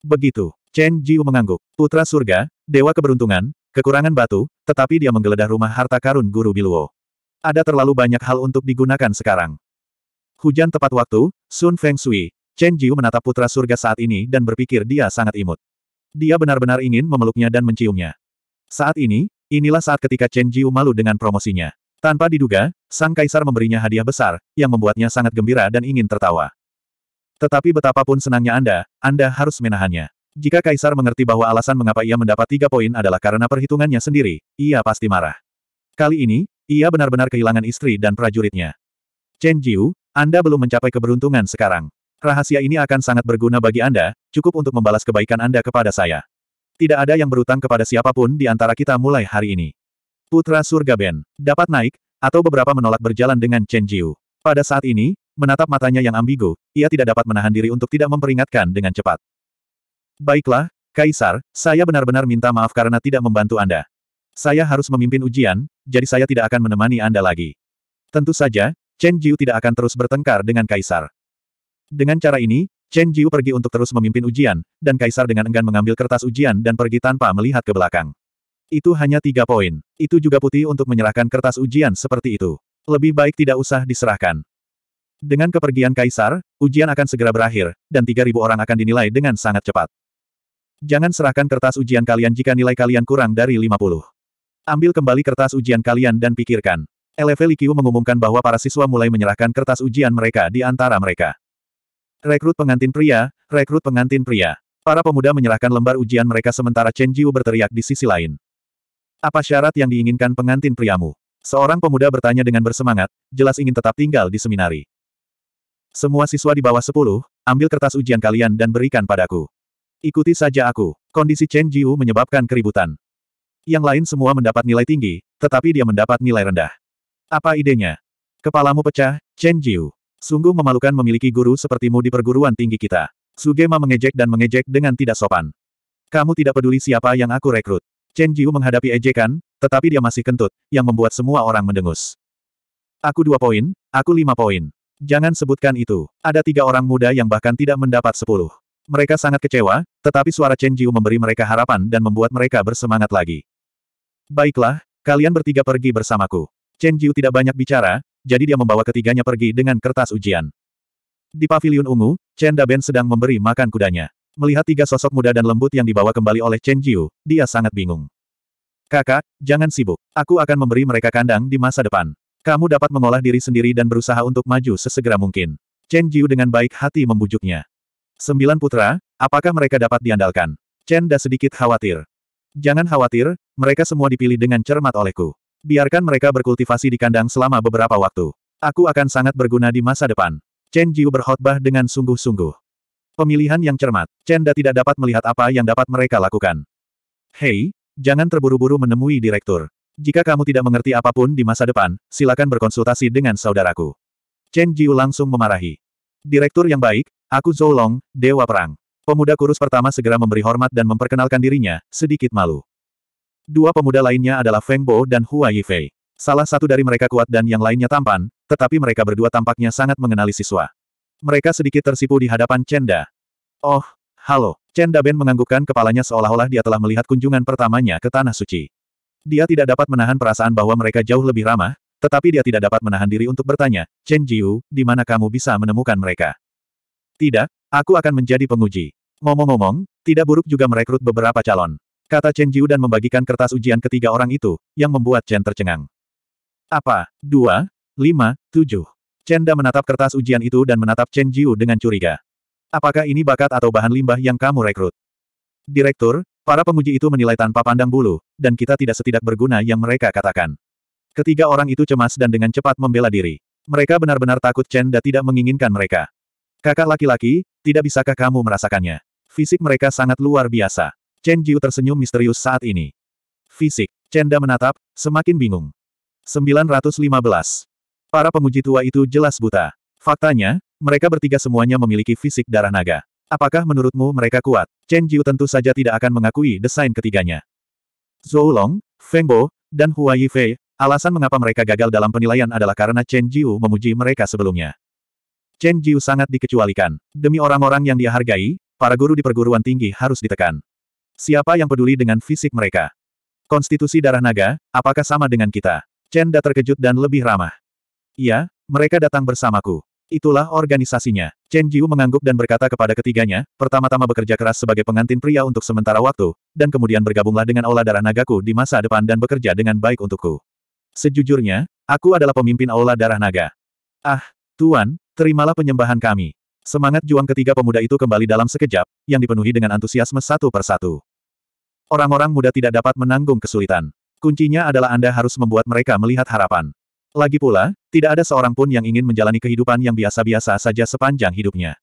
Begitu, Chen Jiu mengangguk. Putra surga, dewa keberuntungan, kekurangan batu, tetapi dia menggeledah rumah harta karun guru Biluo. Ada terlalu banyak hal untuk digunakan sekarang. Hujan tepat waktu, Sun Feng Shui, Chen Jiu menatap putra surga saat ini dan berpikir dia sangat imut. Dia benar-benar ingin memeluknya dan menciumnya. Saat ini, inilah saat ketika Chen Jiu malu dengan promosinya. Tanpa diduga, sang kaisar memberinya hadiah besar, yang membuatnya sangat gembira dan ingin tertawa. Tetapi betapapun senangnya Anda, Anda harus menahannya. Jika kaisar mengerti bahwa alasan mengapa ia mendapat tiga poin adalah karena perhitungannya sendiri, ia pasti marah. Kali ini, ia benar-benar kehilangan istri dan prajuritnya. Chen Jiu, Anda belum mencapai keberuntungan sekarang. Rahasia ini akan sangat berguna bagi Anda, cukup untuk membalas kebaikan Anda kepada saya. Tidak ada yang berutang kepada siapapun di antara kita mulai hari ini. Putra Surga Ben, dapat naik, atau beberapa menolak berjalan dengan Chen Jiu. Pada saat ini, menatap matanya yang ambigu, ia tidak dapat menahan diri untuk tidak memperingatkan dengan cepat. Baiklah, Kaisar, saya benar-benar minta maaf karena tidak membantu Anda. Saya harus memimpin ujian, jadi saya tidak akan menemani Anda lagi. Tentu saja, Chen Jiu tidak akan terus bertengkar dengan Kaisar. Dengan cara ini, Chen Jiu pergi untuk terus memimpin ujian, dan Kaisar dengan enggan mengambil kertas ujian dan pergi tanpa melihat ke belakang. Itu hanya tiga poin. Itu juga putih untuk menyerahkan kertas ujian seperti itu. Lebih baik tidak usah diserahkan. Dengan kepergian Kaisar, ujian akan segera berakhir, dan 3.000 orang akan dinilai dengan sangat cepat. Jangan serahkan kertas ujian kalian jika nilai kalian kurang dari 50. Ambil kembali kertas ujian kalian dan pikirkan. LFV mengumumkan bahwa para siswa mulai menyerahkan kertas ujian mereka di antara mereka. Rekrut pengantin pria, rekrut pengantin pria. Para pemuda menyerahkan lembar ujian mereka sementara Chen Jiu berteriak di sisi lain. Apa syarat yang diinginkan pengantin priamu? Seorang pemuda bertanya dengan bersemangat, jelas ingin tetap tinggal di seminari. Semua siswa di bawah sepuluh, ambil kertas ujian kalian dan berikan padaku. Ikuti saja aku. Kondisi Chen Jiu menyebabkan keributan. Yang lain semua mendapat nilai tinggi, tetapi dia mendapat nilai rendah. Apa idenya? Kepalamu pecah, Chen Jiu. Sungguh memalukan memiliki guru sepertimu di perguruan tinggi kita. Sugema mengejek dan mengejek dengan tidak sopan. Kamu tidak peduli siapa yang aku rekrut. Chen Jiu menghadapi ejekan, tetapi dia masih kentut, yang membuat semua orang mendengus. Aku dua poin, aku lima poin. Jangan sebutkan itu. Ada tiga orang muda yang bahkan tidak mendapat sepuluh. Mereka sangat kecewa, tetapi suara Chen Jiu memberi mereka harapan dan membuat mereka bersemangat lagi. Baiklah, kalian bertiga pergi bersamaku. Chen Jiu tidak banyak bicara, jadi dia membawa ketiganya pergi dengan kertas ujian. Di paviliun ungu, Chen Daben sedang memberi makan kudanya. Melihat tiga sosok muda dan lembut yang dibawa kembali oleh Chen Jiu, dia sangat bingung. Kakak, jangan sibuk. Aku akan memberi mereka kandang di masa depan. Kamu dapat mengolah diri sendiri dan berusaha untuk maju sesegera mungkin. Chen Jiu dengan baik hati membujuknya. Sembilan putra, apakah mereka dapat diandalkan? Chen Da sedikit khawatir. Jangan khawatir, mereka semua dipilih dengan cermat olehku. Biarkan mereka berkultivasi di kandang selama beberapa waktu. Aku akan sangat berguna di masa depan. Chen Jiu berkhotbah dengan sungguh-sungguh. Pemilihan yang cermat, Chenda tidak dapat melihat apa yang dapat mereka lakukan. Hei, jangan terburu-buru menemui direktur. Jika kamu tidak mengerti apapun di masa depan, silakan berkonsultasi dengan saudaraku. Chen Jiu langsung memarahi. Direktur yang baik, aku Zhou Long, Dewa Perang. Pemuda kurus pertama segera memberi hormat dan memperkenalkan dirinya, sedikit malu. Dua pemuda lainnya adalah Feng Bo dan Hua Yifei. Salah satu dari mereka kuat dan yang lainnya tampan, tetapi mereka berdua tampaknya sangat mengenali siswa. Mereka sedikit tersipu di hadapan Chenda. Oh, halo. Chenda Ben menganggukkan kepalanya seolah-olah dia telah melihat kunjungan pertamanya ke Tanah Suci. Dia tidak dapat menahan perasaan bahwa mereka jauh lebih ramah, tetapi dia tidak dapat menahan diri untuk bertanya, Chen Jiu, di mana kamu bisa menemukan mereka? Tidak, aku akan menjadi penguji. Ngomong-ngomong, tidak buruk juga merekrut beberapa calon. Kata Chen Jiu dan membagikan kertas ujian ketiga orang itu, yang membuat Chen tercengang. Apa? Dua, lima, tujuh. Chenda menatap kertas ujian itu dan menatap Chen Jiu dengan curiga. Apakah ini bakat atau bahan limbah yang kamu rekrut? Direktur, para penguji itu menilai tanpa pandang bulu, dan kita tidak setidak berguna yang mereka katakan. Ketiga orang itu cemas dan dengan cepat membela diri. Mereka benar-benar takut Chenda tidak menginginkan mereka. Kakak laki-laki, tidak bisakah kamu merasakannya? Fisik mereka sangat luar biasa. Chen Jiu tersenyum misterius saat ini. Fisik, Chenda menatap, semakin bingung. 915. Para pemuji tua itu jelas buta. Faktanya, mereka bertiga semuanya memiliki fisik darah naga. Apakah menurutmu mereka kuat? Chen Jiu tentu saja tidak akan mengakui desain ketiganya. Zhou Long, Feng Bo, dan Hua Yifei, alasan mengapa mereka gagal dalam penilaian adalah karena Chen Jiu memuji mereka sebelumnya. Chen Jiu sangat dikecualikan. Demi orang-orang yang dia hargai, para guru di perguruan tinggi harus ditekan. Siapa yang peduli dengan fisik mereka? Konstitusi darah naga, apakah sama dengan kita? Chen Da terkejut dan lebih ramah. Iya, mereka datang bersamaku. Itulah organisasinya. Chen Jiu mengangguk dan berkata kepada ketiganya, pertama-tama bekerja keras sebagai pengantin pria untuk sementara waktu, dan kemudian bergabunglah dengan Aula Darah Nagaku di masa depan dan bekerja dengan baik untukku. Sejujurnya, aku adalah pemimpin Aula Darah Naga. Ah, Tuan, terimalah penyembahan kami. Semangat juang ketiga pemuda itu kembali dalam sekejap, yang dipenuhi dengan antusiasme satu persatu. Orang-orang muda tidak dapat menanggung kesulitan. Kuncinya adalah Anda harus membuat mereka melihat harapan. Lagi pula, tidak ada seorang pun yang ingin menjalani kehidupan yang biasa-biasa saja sepanjang hidupnya.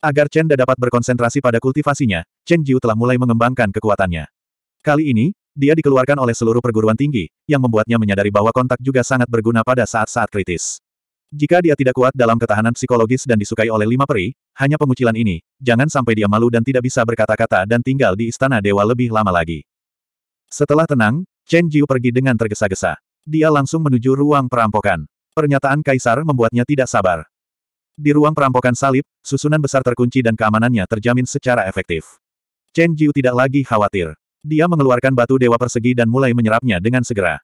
Agar Chen Da dapat berkonsentrasi pada kultivasinya, Chen Jiu telah mulai mengembangkan kekuatannya. Kali ini, dia dikeluarkan oleh seluruh perguruan tinggi, yang membuatnya menyadari bahwa kontak juga sangat berguna pada saat-saat kritis. Jika dia tidak kuat dalam ketahanan psikologis dan disukai oleh lima peri, hanya pengucilan ini, jangan sampai dia malu dan tidak bisa berkata-kata dan tinggal di istana dewa lebih lama lagi. Setelah tenang, Chen Jiu pergi dengan tergesa-gesa. Dia langsung menuju ruang perampokan. Pernyataan Kaisar membuatnya tidak sabar. Di ruang perampokan salib, susunan besar terkunci dan keamanannya terjamin secara efektif. Chen Jiu tidak lagi khawatir. Dia mengeluarkan batu dewa persegi dan mulai menyerapnya dengan segera.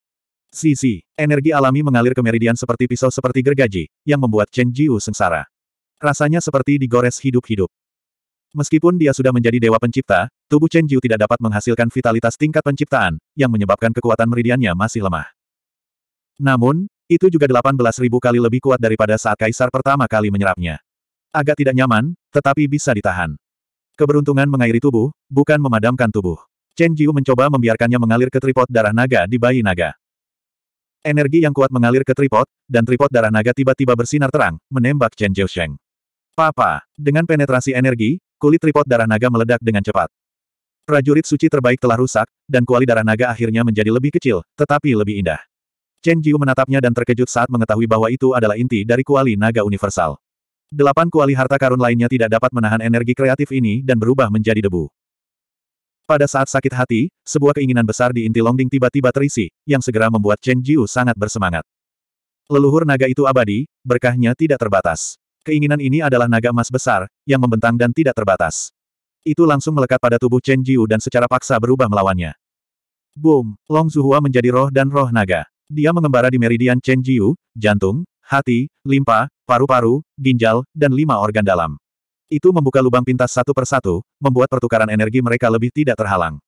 Sisi, energi alami mengalir ke meridian seperti pisau seperti gergaji, yang membuat Chen Jiu sengsara. Rasanya seperti digores hidup-hidup. Meskipun dia sudah menjadi dewa pencipta, tubuh Chen Jiu tidak dapat menghasilkan vitalitas tingkat penciptaan, yang menyebabkan kekuatan meridiannya masih lemah. Namun, itu juga ribu kali lebih kuat daripada saat kaisar pertama kali menyerapnya. Agak tidak nyaman, tetapi bisa ditahan. Keberuntungan mengairi tubuh, bukan memadamkan tubuh. Chen Jiu mencoba membiarkannya mengalir ke tripod darah naga di bayi naga. Energi yang kuat mengalir ke tripod, dan tripod darah naga tiba-tiba bersinar terang, menembak Chen Jiu Sheng. Papa, dengan penetrasi energi, kulit tripod darah naga meledak dengan cepat. Prajurit suci terbaik telah rusak, dan kuali darah naga akhirnya menjadi lebih kecil, tetapi lebih indah. Chen Jiu menatapnya dan terkejut saat mengetahui bahwa itu adalah inti dari kuali naga universal. Delapan kuali harta karun lainnya tidak dapat menahan energi kreatif ini dan berubah menjadi debu. Pada saat sakit hati, sebuah keinginan besar di inti Longding tiba-tiba terisi, yang segera membuat Chen Jiu sangat bersemangat. Leluhur naga itu abadi, berkahnya tidak terbatas. Keinginan ini adalah naga emas besar, yang membentang dan tidak terbatas. Itu langsung melekat pada tubuh Chen Jiu dan secara paksa berubah melawannya. Boom! Long Zuhua menjadi roh dan roh naga. Dia mengembara di meridian Chen Jiu, jantung, hati, limpa, paru-paru, ginjal, dan lima organ dalam. Itu membuka lubang pintas satu persatu, membuat pertukaran energi mereka lebih tidak terhalang.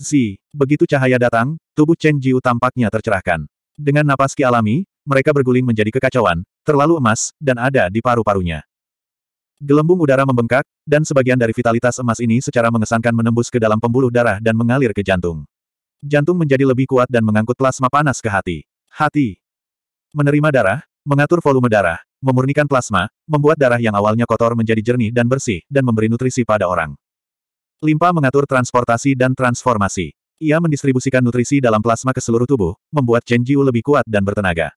Si, begitu cahaya datang, tubuh Chen Jiu tampaknya tercerahkan. Dengan napas ki alami, mereka berguling menjadi kekacauan, terlalu emas, dan ada di paru-parunya. Gelembung udara membengkak, dan sebagian dari vitalitas emas ini secara mengesankan menembus ke dalam pembuluh darah dan mengalir ke jantung. Jantung menjadi lebih kuat dan mengangkut plasma panas ke hati. Hati. Menerima darah, mengatur volume darah, memurnikan plasma, membuat darah yang awalnya kotor menjadi jernih dan bersih, dan memberi nutrisi pada orang. Limpa mengatur transportasi dan transformasi. Ia mendistribusikan nutrisi dalam plasma ke seluruh tubuh, membuat Chen Jiu lebih kuat dan bertenaga.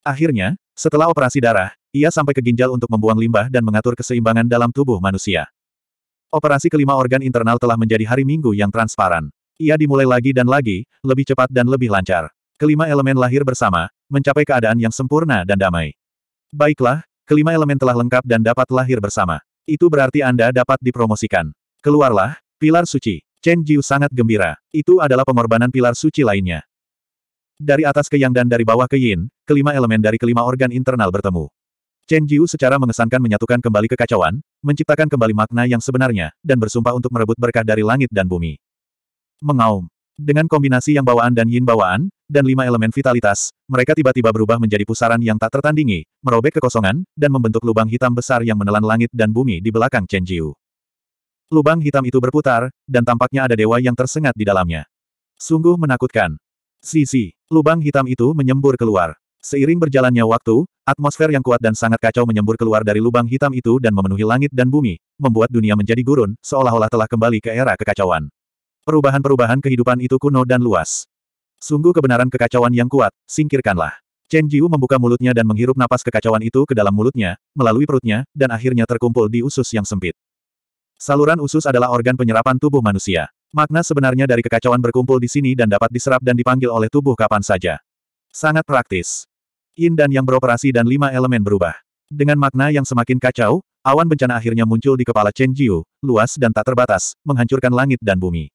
Akhirnya, setelah operasi darah, ia sampai ke ginjal untuk membuang limbah dan mengatur keseimbangan dalam tubuh manusia. Operasi kelima organ internal telah menjadi hari Minggu yang transparan. Ia dimulai lagi dan lagi, lebih cepat dan lebih lancar. Kelima elemen lahir bersama, mencapai keadaan yang sempurna dan damai. Baiklah, kelima elemen telah lengkap dan dapat lahir bersama. Itu berarti Anda dapat dipromosikan. Keluarlah, pilar suci. Chen Jiu sangat gembira. Itu adalah pengorbanan pilar suci lainnya. Dari atas ke yang dan dari bawah ke yin, kelima elemen dari kelima organ internal bertemu. Chen Jiu secara mengesankan menyatukan kembali kekacauan, menciptakan kembali makna yang sebenarnya, dan bersumpah untuk merebut berkah dari langit dan bumi mengaum. Dengan kombinasi yang bawaan dan yin bawaan, dan lima elemen vitalitas, mereka tiba-tiba berubah menjadi pusaran yang tak tertandingi, merobek kekosongan, dan membentuk lubang hitam besar yang menelan langit dan bumi di belakang Chen Jiu. Lubang hitam itu berputar, dan tampaknya ada dewa yang tersengat di dalamnya. Sungguh menakutkan. Sisi, lubang hitam itu menyembur keluar. Seiring berjalannya waktu, atmosfer yang kuat dan sangat kacau menyembur keluar dari lubang hitam itu dan memenuhi langit dan bumi, membuat dunia menjadi gurun, seolah-olah telah kembali ke era kekacauan. Perubahan-perubahan kehidupan itu kuno dan luas. Sungguh kebenaran kekacauan yang kuat, singkirkanlah. Chen Jiu membuka mulutnya dan menghirup napas kekacauan itu ke dalam mulutnya, melalui perutnya, dan akhirnya terkumpul di usus yang sempit. Saluran usus adalah organ penyerapan tubuh manusia. Makna sebenarnya dari kekacauan berkumpul di sini dan dapat diserap dan dipanggil oleh tubuh kapan saja. Sangat praktis. Yin dan yang beroperasi dan lima elemen berubah. Dengan makna yang semakin kacau, awan bencana akhirnya muncul di kepala Chen Jiu, luas dan tak terbatas, menghancurkan langit dan bumi.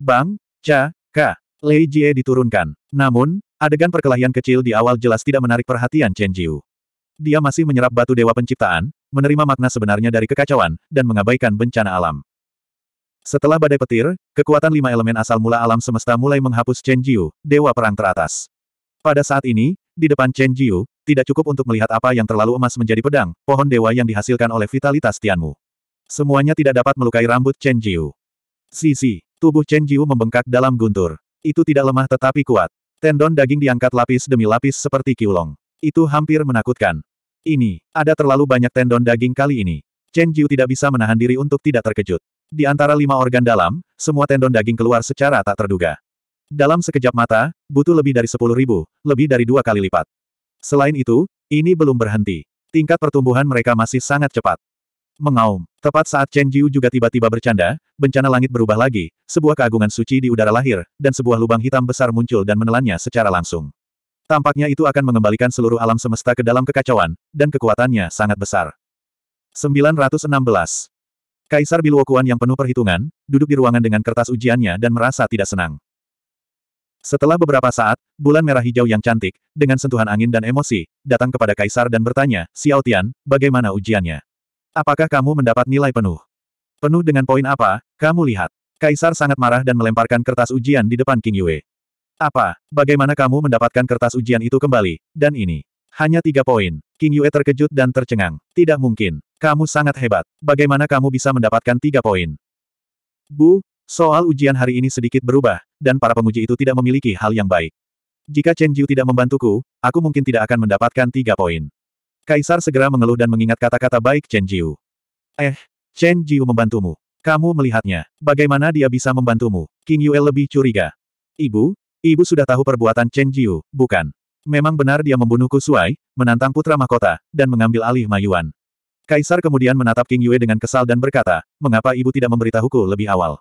Bang, Cha, Ka, Lei Jie diturunkan. Namun, adegan perkelahian kecil di awal jelas tidak menarik perhatian Chen Jiu. Dia masih menyerap batu dewa penciptaan, menerima makna sebenarnya dari kekacauan, dan mengabaikan bencana alam. Setelah badai petir, kekuatan lima elemen asal mula alam semesta mulai menghapus Chen Jiu, dewa perang teratas. Pada saat ini, di depan Chen Jiu, tidak cukup untuk melihat apa yang terlalu emas menjadi pedang, pohon dewa yang dihasilkan oleh vitalitas Tianmu. Semuanya tidak dapat melukai rambut Chen Jiu. Sisi. Tubuh Chen Jiu membengkak dalam guntur. Itu tidak lemah tetapi kuat. Tendon daging diangkat lapis demi lapis seperti kiulong. Itu hampir menakutkan. Ini, ada terlalu banyak tendon daging kali ini. Chen Jiu tidak bisa menahan diri untuk tidak terkejut. Di antara lima organ dalam, semua tendon daging keluar secara tak terduga. Dalam sekejap mata, butuh lebih dari sepuluh ribu, lebih dari dua kali lipat. Selain itu, ini belum berhenti. Tingkat pertumbuhan mereka masih sangat cepat. Mengaum. Tepat saat Chen Jiu juga tiba-tiba bercanda, bencana langit berubah lagi, sebuah keagungan suci di udara lahir, dan sebuah lubang hitam besar muncul dan menelannya secara langsung. Tampaknya itu akan mengembalikan seluruh alam semesta ke dalam kekacauan, dan kekuatannya sangat besar. 916. Kaisar Biluokuan yang penuh perhitungan, duduk di ruangan dengan kertas ujiannya dan merasa tidak senang. Setelah beberapa saat, bulan merah hijau yang cantik, dengan sentuhan angin dan emosi, datang kepada Kaisar dan bertanya, Xiao Tian, bagaimana ujiannya? Apakah kamu mendapat nilai penuh? Penuh dengan poin apa, kamu lihat. Kaisar sangat marah dan melemparkan kertas ujian di depan King Yue. Apa, bagaimana kamu mendapatkan kertas ujian itu kembali, dan ini? Hanya tiga poin. King Yue terkejut dan tercengang. Tidak mungkin. Kamu sangat hebat. Bagaimana kamu bisa mendapatkan tiga poin? Bu, soal ujian hari ini sedikit berubah, dan para pemuji itu tidak memiliki hal yang baik. Jika Chen Jiu tidak membantuku, aku mungkin tidak akan mendapatkan tiga poin. Kaisar segera mengeluh dan mengingat kata-kata baik Chen Jiu. Eh, Chen Jiu membantumu. Kamu melihatnya. Bagaimana dia bisa membantumu? King Yue lebih curiga. Ibu, ibu sudah tahu perbuatan Chen Jiu, bukan? Memang benar dia membunuh Kusuai, menantang putra mahkota, dan mengambil alih Mayuan. Kaisar kemudian menatap King Yue dengan kesal dan berkata, mengapa ibu tidak memberitahuku lebih awal?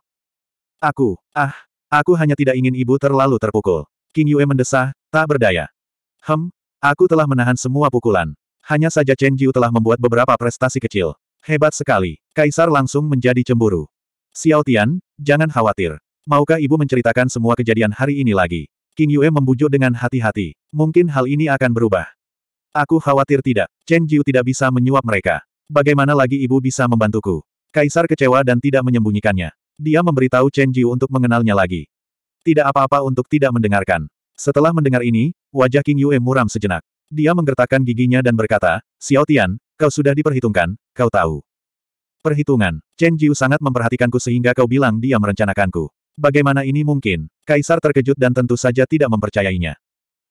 Aku, ah, aku hanya tidak ingin ibu terlalu terpukul. King Yue mendesah, tak berdaya. Hem, aku telah menahan semua pukulan. Hanya saja Chen Jiu telah membuat beberapa prestasi kecil. Hebat sekali. Kaisar langsung menjadi cemburu. Xiao Tian, jangan khawatir. Maukah ibu menceritakan semua kejadian hari ini lagi? King Yue membujuk dengan hati-hati. Mungkin hal ini akan berubah. Aku khawatir tidak. Chen Jiu tidak bisa menyuap mereka. Bagaimana lagi ibu bisa membantuku? Kaisar kecewa dan tidak menyembunyikannya. Dia memberitahu Chen Jiu untuk mengenalnya lagi. Tidak apa-apa untuk tidak mendengarkan. Setelah mendengar ini, wajah King Yue muram sejenak. Dia menggertakkan giginya dan berkata, Xiao Tian, kau sudah diperhitungkan, kau tahu. Perhitungan. Chen Jiu sangat memperhatikanku sehingga kau bilang dia merencanakanku. Bagaimana ini mungkin? Kaisar terkejut dan tentu saja tidak mempercayainya.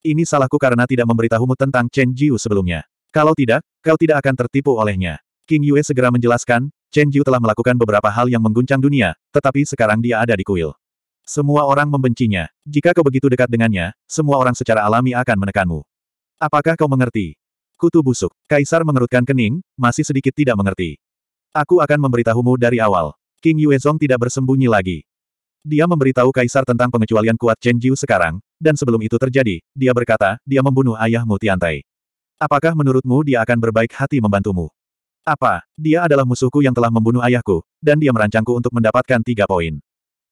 Ini salahku karena tidak memberitahumu tentang Chen Jiu sebelumnya. Kalau tidak, kau tidak akan tertipu olehnya. King Yue segera menjelaskan, Chen Jiu telah melakukan beberapa hal yang mengguncang dunia, tetapi sekarang dia ada di kuil. Semua orang membencinya. Jika kau begitu dekat dengannya, semua orang secara alami akan menekanmu. Apakah kau mengerti? Kutu busuk. Kaisar mengerutkan kening, masih sedikit tidak mengerti. Aku akan memberitahumu dari awal. King Yuezong tidak bersembunyi lagi. Dia memberitahu Kaisar tentang pengecualian kuat Chen Jiu sekarang, dan sebelum itu terjadi, dia berkata, dia membunuh ayahmu Tiantai. Apakah menurutmu dia akan berbaik hati membantumu? Apa, dia adalah musuhku yang telah membunuh ayahku, dan dia merancangku untuk mendapatkan tiga poin.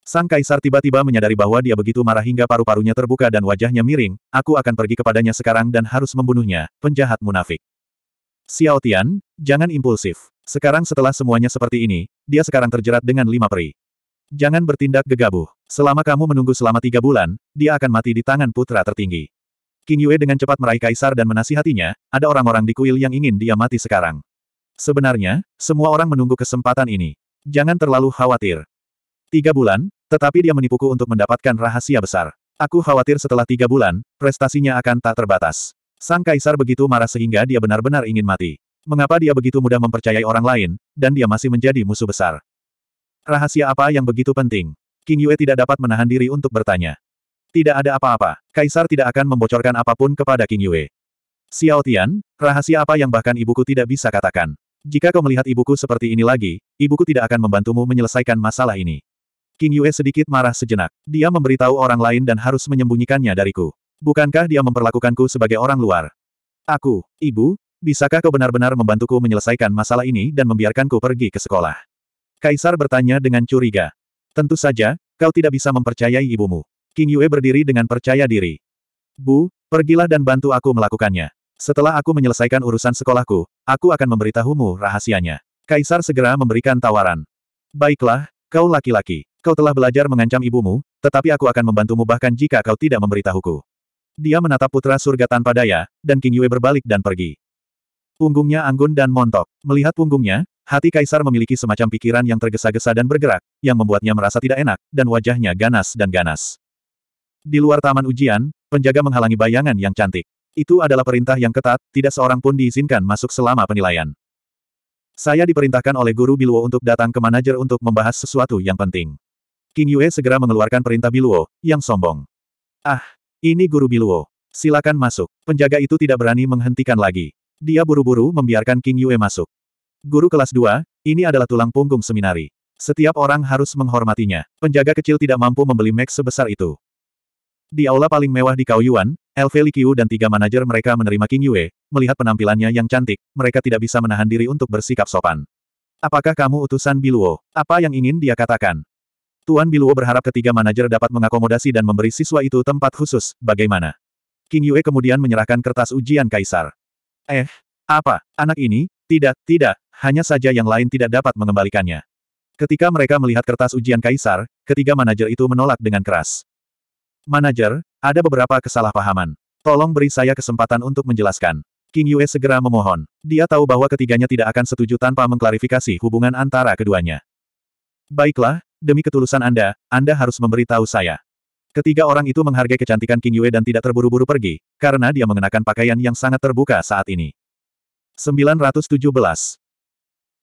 Sang kaisar tiba-tiba menyadari bahwa dia begitu marah hingga paru-parunya terbuka dan wajahnya miring, aku akan pergi kepadanya sekarang dan harus membunuhnya, penjahat munafik. Xiao Tian, jangan impulsif. Sekarang setelah semuanya seperti ini, dia sekarang terjerat dengan lima peri. Jangan bertindak gegabah. Selama kamu menunggu selama tiga bulan, dia akan mati di tangan putra tertinggi. King Yue dengan cepat meraih kaisar dan menasihatinya, ada orang-orang di kuil yang ingin dia mati sekarang. Sebenarnya, semua orang menunggu kesempatan ini. Jangan terlalu khawatir. Tiga bulan, tetapi dia menipuku untuk mendapatkan rahasia besar. Aku khawatir setelah tiga bulan, prestasinya akan tak terbatas. Sang kaisar begitu marah sehingga dia benar-benar ingin mati. Mengapa dia begitu mudah mempercayai orang lain, dan dia masih menjadi musuh besar? Rahasia apa yang begitu penting? King Yue tidak dapat menahan diri untuk bertanya. Tidak ada apa-apa, kaisar tidak akan membocorkan apapun kepada King Yue. Xiao Tian, rahasia apa yang bahkan ibuku tidak bisa katakan? Jika kau melihat ibuku seperti ini lagi, ibuku tidak akan membantumu menyelesaikan masalah ini. King Yue sedikit marah sejenak. Dia memberitahu orang lain dan harus menyembunyikannya dariku. Bukankah dia memperlakukanku sebagai orang luar? Aku, ibu, bisakah kau benar-benar membantuku menyelesaikan masalah ini dan membiarkanku pergi ke sekolah? Kaisar bertanya dengan curiga. Tentu saja, kau tidak bisa mempercayai ibumu. King Yue berdiri dengan percaya diri. Bu, pergilah dan bantu aku melakukannya. Setelah aku menyelesaikan urusan sekolahku, aku akan memberitahumu rahasianya. Kaisar segera memberikan tawaran. Baiklah, kau laki-laki kau telah belajar mengancam ibumu, tetapi aku akan membantumu bahkan jika kau tidak memberitahuku. Dia menatap putra surga tanpa daya, dan King Yue berbalik dan pergi. Punggungnya anggun dan montok. Melihat punggungnya, hati kaisar memiliki semacam pikiran yang tergesa-gesa dan bergerak, yang membuatnya merasa tidak enak, dan wajahnya ganas dan ganas. Di luar taman ujian, penjaga menghalangi bayangan yang cantik. Itu adalah perintah yang ketat, tidak seorang pun diizinkan masuk selama penilaian. Saya diperintahkan oleh Guru Biluo untuk datang ke manajer untuk membahas sesuatu yang penting. King Yue segera mengeluarkan perintah Biluo, yang sombong. Ah, ini guru Biluo. Silakan masuk. Penjaga itu tidak berani menghentikan lagi. Dia buru-buru membiarkan King Yue masuk. Guru kelas 2, ini adalah tulang punggung seminari. Setiap orang harus menghormatinya. Penjaga kecil tidak mampu membeli Max sebesar itu. Di aula paling mewah di Kaoyuan, LV Likiu dan tiga manajer mereka menerima King Yue, melihat penampilannya yang cantik, mereka tidak bisa menahan diri untuk bersikap sopan. Apakah kamu utusan Biluo? Apa yang ingin dia katakan? Tuan Biluo berharap ketiga manajer dapat mengakomodasi dan memberi siswa itu tempat khusus, bagaimana? King Yue kemudian menyerahkan kertas ujian Kaisar. Eh, apa, anak ini? Tidak, tidak, hanya saja yang lain tidak dapat mengembalikannya. Ketika mereka melihat kertas ujian Kaisar, ketiga manajer itu menolak dengan keras. Manajer, ada beberapa kesalahpahaman. Tolong beri saya kesempatan untuk menjelaskan. King Yue segera memohon. Dia tahu bahwa ketiganya tidak akan setuju tanpa mengklarifikasi hubungan antara keduanya. Baiklah, Demi ketulusan Anda, Anda harus memberitahu saya. Ketiga orang itu menghargai kecantikan King Yue dan tidak terburu-buru pergi, karena dia mengenakan pakaian yang sangat terbuka saat ini. 917.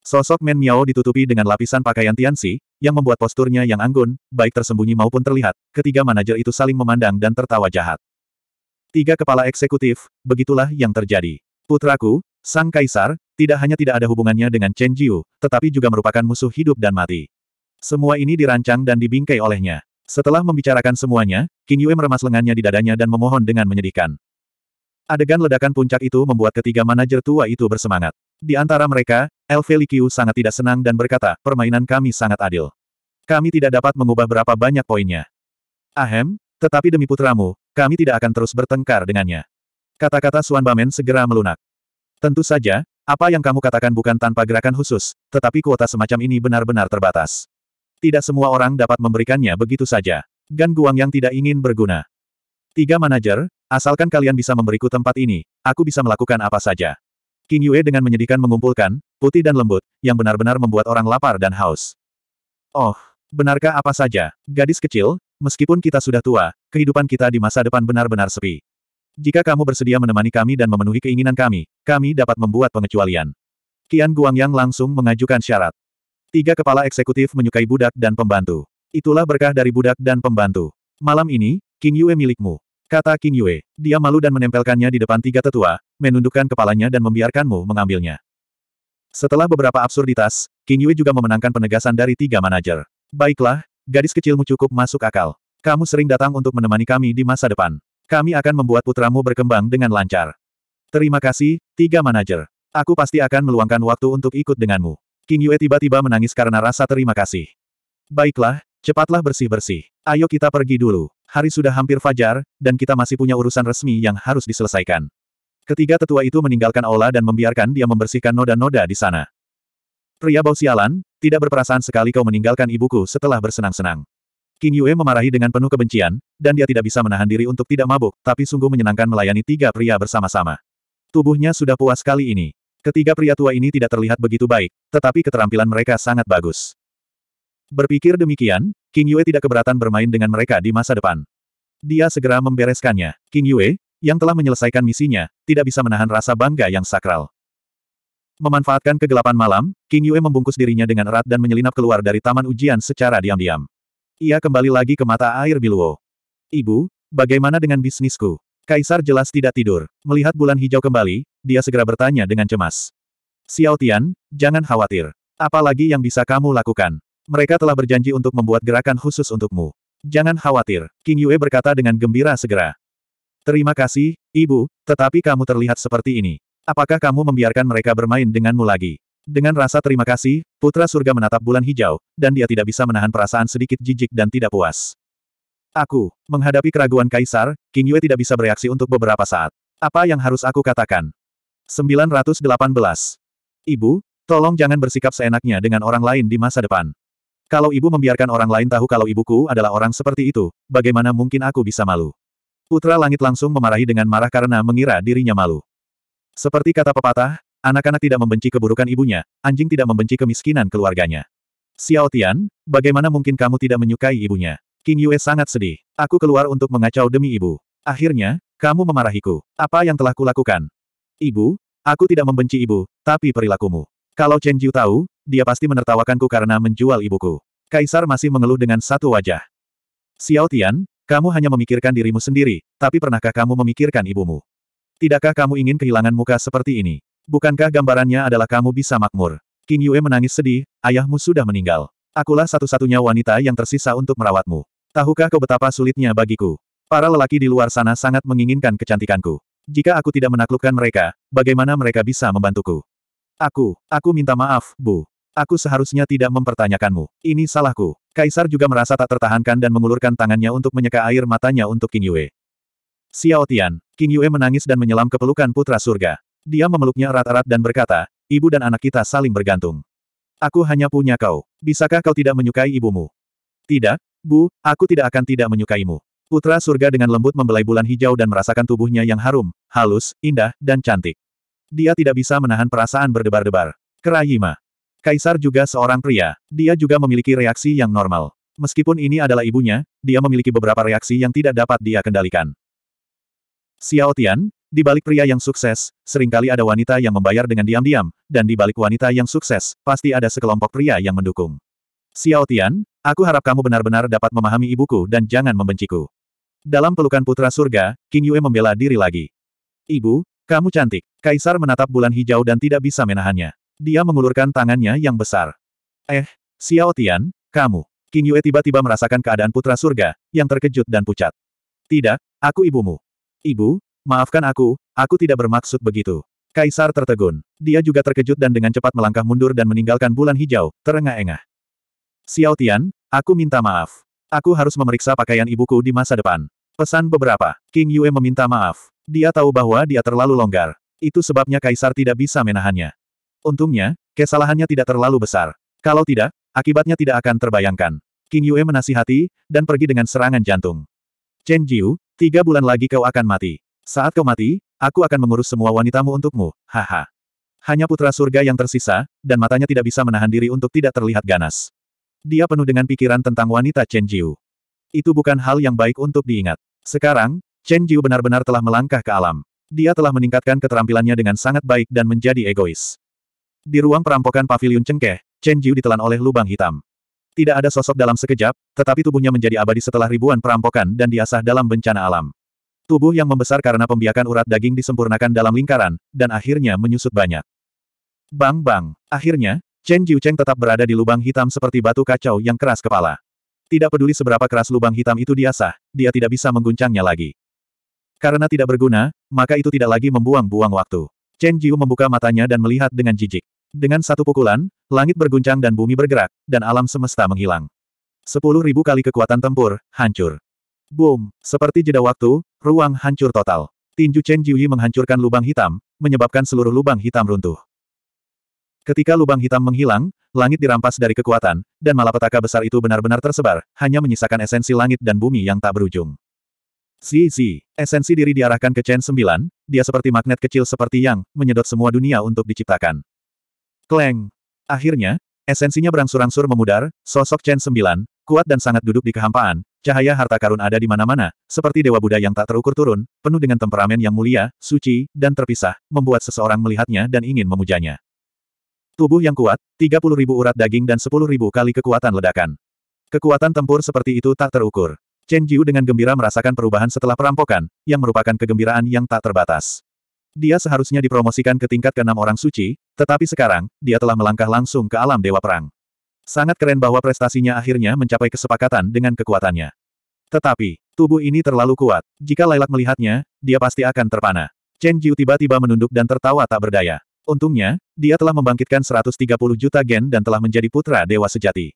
Sosok Men Miao ditutupi dengan lapisan pakaian Tianxi, yang membuat posturnya yang anggun, baik tersembunyi maupun terlihat, ketiga manajer itu saling memandang dan tertawa jahat. Tiga kepala eksekutif, begitulah yang terjadi. Putraku, Sang Kaisar, tidak hanya tidak ada hubungannya dengan Chen Jiu, tetapi juga merupakan musuh hidup dan mati. Semua ini dirancang dan dibingkai olehnya. Setelah membicarakan semuanya, King Yue meremas lengannya di dadanya dan memohon dengan menyedihkan. Adegan ledakan puncak itu membuat ketiga manajer tua itu bersemangat. Di antara mereka, Elfe Liqiu sangat tidak senang dan berkata, permainan kami sangat adil. Kami tidak dapat mengubah berapa banyak poinnya. Ahem, tetapi demi putramu, kami tidak akan terus bertengkar dengannya. Kata-kata Suan Bamen segera melunak. Tentu saja, apa yang kamu katakan bukan tanpa gerakan khusus, tetapi kuota semacam ini benar-benar terbatas. Tidak semua orang dapat memberikannya begitu saja. Gan Guang yang tidak ingin berguna. Tiga manajer, asalkan kalian bisa memberiku tempat ini, aku bisa melakukan apa saja. King Yue dengan menyedihkan mengumpulkan, putih dan lembut, yang benar-benar membuat orang lapar dan haus. Oh, benarkah apa saja? Gadis kecil, meskipun kita sudah tua, kehidupan kita di masa depan benar-benar sepi. Jika kamu bersedia menemani kami dan memenuhi keinginan kami, kami dapat membuat pengecualian. Qian Guangyang langsung mengajukan syarat. Tiga kepala eksekutif menyukai budak dan pembantu. Itulah berkah dari budak dan pembantu. Malam ini, King Yue milikmu. Kata King Yue, dia malu dan menempelkannya di depan tiga tetua, menundukkan kepalanya dan membiarkanmu mengambilnya. Setelah beberapa absurditas, King Yue juga memenangkan penegasan dari tiga manajer. Baiklah, gadis kecilmu cukup masuk akal. Kamu sering datang untuk menemani kami di masa depan. Kami akan membuat putramu berkembang dengan lancar. Terima kasih, tiga manajer. Aku pasti akan meluangkan waktu untuk ikut denganmu. King Yue tiba-tiba menangis karena rasa terima kasih. Baiklah, cepatlah bersih-bersih. Ayo kita pergi dulu. Hari sudah hampir fajar, dan kita masih punya urusan resmi yang harus diselesaikan. Ketiga tetua itu meninggalkan aula dan membiarkan dia membersihkan noda-noda di sana. Pria bau sialan, tidak berperasaan sekali kau meninggalkan ibuku setelah bersenang-senang. King Yue memarahi dengan penuh kebencian, dan dia tidak bisa menahan diri untuk tidak mabuk, tapi sungguh menyenangkan melayani tiga pria bersama-sama. Tubuhnya sudah puas kali ini. Ketiga pria tua ini tidak terlihat begitu baik, tetapi keterampilan mereka sangat bagus. Berpikir demikian, King Yue tidak keberatan bermain dengan mereka di masa depan. Dia segera membereskannya. King Yue, yang telah menyelesaikan misinya, tidak bisa menahan rasa bangga yang sakral. Memanfaatkan kegelapan malam, King Yue membungkus dirinya dengan erat dan menyelinap keluar dari taman ujian secara diam-diam. Ia kembali lagi ke mata air Biluo. Ibu, bagaimana dengan bisnisku? Kaisar jelas tidak tidur. Melihat bulan hijau kembali, dia segera bertanya dengan cemas. Xiao Tian, jangan khawatir. Apalagi yang bisa kamu lakukan? Mereka telah berjanji untuk membuat gerakan khusus untukmu. Jangan khawatir, King Yue berkata dengan gembira segera. Terima kasih, Ibu, tetapi kamu terlihat seperti ini. Apakah kamu membiarkan mereka bermain denganmu lagi? Dengan rasa terima kasih, Putra Surga menatap bulan hijau, dan dia tidak bisa menahan perasaan sedikit jijik dan tidak puas. Aku, menghadapi keraguan Kaisar, King Yue tidak bisa bereaksi untuk beberapa saat. Apa yang harus aku katakan? 918. Ibu, tolong jangan bersikap seenaknya dengan orang lain di masa depan. Kalau ibu membiarkan orang lain tahu kalau ibuku adalah orang seperti itu, bagaimana mungkin aku bisa malu? Putra Langit langsung memarahi dengan marah karena mengira dirinya malu. Seperti kata pepatah, anak-anak tidak membenci keburukan ibunya, anjing tidak membenci kemiskinan keluarganya. Xiao Tian, bagaimana mungkin kamu tidak menyukai ibunya? King Yue sangat sedih. Aku keluar untuk mengacau demi ibu. Akhirnya, kamu memarahiku. Apa yang telah kulakukan? Ibu, aku tidak membenci ibu, tapi perilakumu. Kalau Chen Jiu tahu, dia pasti menertawakanku karena menjual ibuku. Kaisar masih mengeluh dengan satu wajah. Xiao Tian, kamu hanya memikirkan dirimu sendiri, tapi pernahkah kamu memikirkan ibumu? Tidakkah kamu ingin kehilangan muka seperti ini? Bukankah gambarannya adalah kamu bisa makmur? King Yue menangis sedih, ayahmu sudah meninggal. Akulah satu-satunya wanita yang tersisa untuk merawatmu. Tahukah kau betapa sulitnya bagiku? Para lelaki di luar sana sangat menginginkan kecantikanku. Jika aku tidak menaklukkan mereka, bagaimana mereka bisa membantuku? Aku, aku minta maaf, Bu. Aku seharusnya tidak mempertanyakanmu. Ini salahku. Kaisar juga merasa tak tertahankan dan mengulurkan tangannya untuk menyeka air matanya untuk King Yue. Xiao Tian, King Yue menangis dan menyelam ke pelukan Putra Surga. Dia memeluknya erat-erat dan berkata, ibu dan anak kita saling bergantung. Aku hanya punya kau. Bisakah kau tidak menyukai ibumu? Tidak, Bu, aku tidak akan tidak menyukaimu. Putra surga dengan lembut membelai bulan hijau dan merasakan tubuhnya yang harum, halus, indah, dan cantik. Dia tidak bisa menahan perasaan berdebar-debar. Kerayima. Kaisar juga seorang pria. Dia juga memiliki reaksi yang normal. Meskipun ini adalah ibunya, dia memiliki beberapa reaksi yang tidak dapat dia kendalikan. Xiao Tian, di balik pria yang sukses, seringkali ada wanita yang membayar dengan diam-diam, dan di balik wanita yang sukses, pasti ada sekelompok pria yang mendukung. Xiao Tian, Aku harap kamu benar-benar dapat memahami ibuku dan jangan membenciku. Dalam pelukan putra surga, King Yue membela diri lagi. Ibu, kamu cantik. Kaisar menatap bulan hijau dan tidak bisa menahannya. Dia mengulurkan tangannya yang besar. Eh, Xiao Tian, kamu. King Yue tiba-tiba merasakan keadaan putra surga, yang terkejut dan pucat. Tidak, aku ibumu. Ibu, maafkan aku, aku tidak bermaksud begitu. Kaisar tertegun. Dia juga terkejut dan dengan cepat melangkah mundur dan meninggalkan bulan hijau, terengah-engah. Xiao Tian, aku minta maaf. Aku harus memeriksa pakaian ibuku di masa depan. Pesan beberapa. King Yue meminta maaf. Dia tahu bahwa dia terlalu longgar. Itu sebabnya Kaisar tidak bisa menahannya. Untungnya, kesalahannya tidak terlalu besar. Kalau tidak, akibatnya tidak akan terbayangkan. King Yue menasihati, dan pergi dengan serangan jantung. Chen Jiu, tiga bulan lagi kau akan mati. Saat kau mati, aku akan mengurus semua wanitamu untukmu, haha. Hanya putra surga yang tersisa, dan matanya tidak bisa menahan diri untuk tidak terlihat ganas. Dia penuh dengan pikiran tentang wanita Chen Jiu. Itu bukan hal yang baik untuk diingat. Sekarang, Chen Jiu benar-benar telah melangkah ke alam. Dia telah meningkatkan keterampilannya dengan sangat baik dan menjadi egois. Di ruang perampokan pavilion Cengkeh, Chen Jiu ditelan oleh lubang hitam. Tidak ada sosok dalam sekejap, tetapi tubuhnya menjadi abadi setelah ribuan perampokan dan diasah dalam bencana alam. Tubuh yang membesar karena pembiakan urat daging disempurnakan dalam lingkaran, dan akhirnya menyusut banyak. Bang-bang, akhirnya, Chen Jiucheng tetap berada di lubang hitam seperti batu kacau yang keras kepala. Tidak peduli seberapa keras lubang hitam itu diasah, dia tidak bisa mengguncangnya lagi. Karena tidak berguna, maka itu tidak lagi membuang-buang waktu. Chen Jiu membuka matanya dan melihat dengan jijik. Dengan satu pukulan, langit berguncang dan bumi bergerak, dan alam semesta menghilang. Sepuluh ribu kali kekuatan tempur, hancur. Boom! Seperti jeda waktu, ruang hancur total. Tinju Chen Jiuyi menghancurkan lubang hitam, menyebabkan seluruh lubang hitam runtuh. Ketika lubang hitam menghilang, langit dirampas dari kekuatan, dan malapetaka besar itu benar-benar tersebar, hanya menyisakan esensi langit dan bumi yang tak berujung. Si, si, esensi diri diarahkan ke Chen 9, dia seperti magnet kecil seperti yang menyedot semua dunia untuk diciptakan. Kleng. Akhirnya, esensinya berangsur-angsur memudar, sosok Chen 9, kuat dan sangat duduk di kehampaan, cahaya harta karun ada di mana-mana, seperti dewa Buddha yang tak terukur turun, penuh dengan temperamen yang mulia, suci, dan terpisah, membuat seseorang melihatnya dan ingin memujanya. Tubuh yang kuat, 30.000 urat daging dan ribu kali kekuatan ledakan. Kekuatan tempur seperti itu tak terukur. Chen Jiu dengan gembira merasakan perubahan setelah perampokan, yang merupakan kegembiraan yang tak terbatas. Dia seharusnya dipromosikan ke tingkat keenam orang suci, tetapi sekarang, dia telah melangkah langsung ke alam Dewa Perang. Sangat keren bahwa prestasinya akhirnya mencapai kesepakatan dengan kekuatannya. Tetapi, tubuh ini terlalu kuat. Jika Lailak melihatnya, dia pasti akan terpana. Chen Jiu tiba-tiba menunduk dan tertawa tak berdaya. Untungnya, dia telah membangkitkan 130 juta gen dan telah menjadi putra dewa sejati.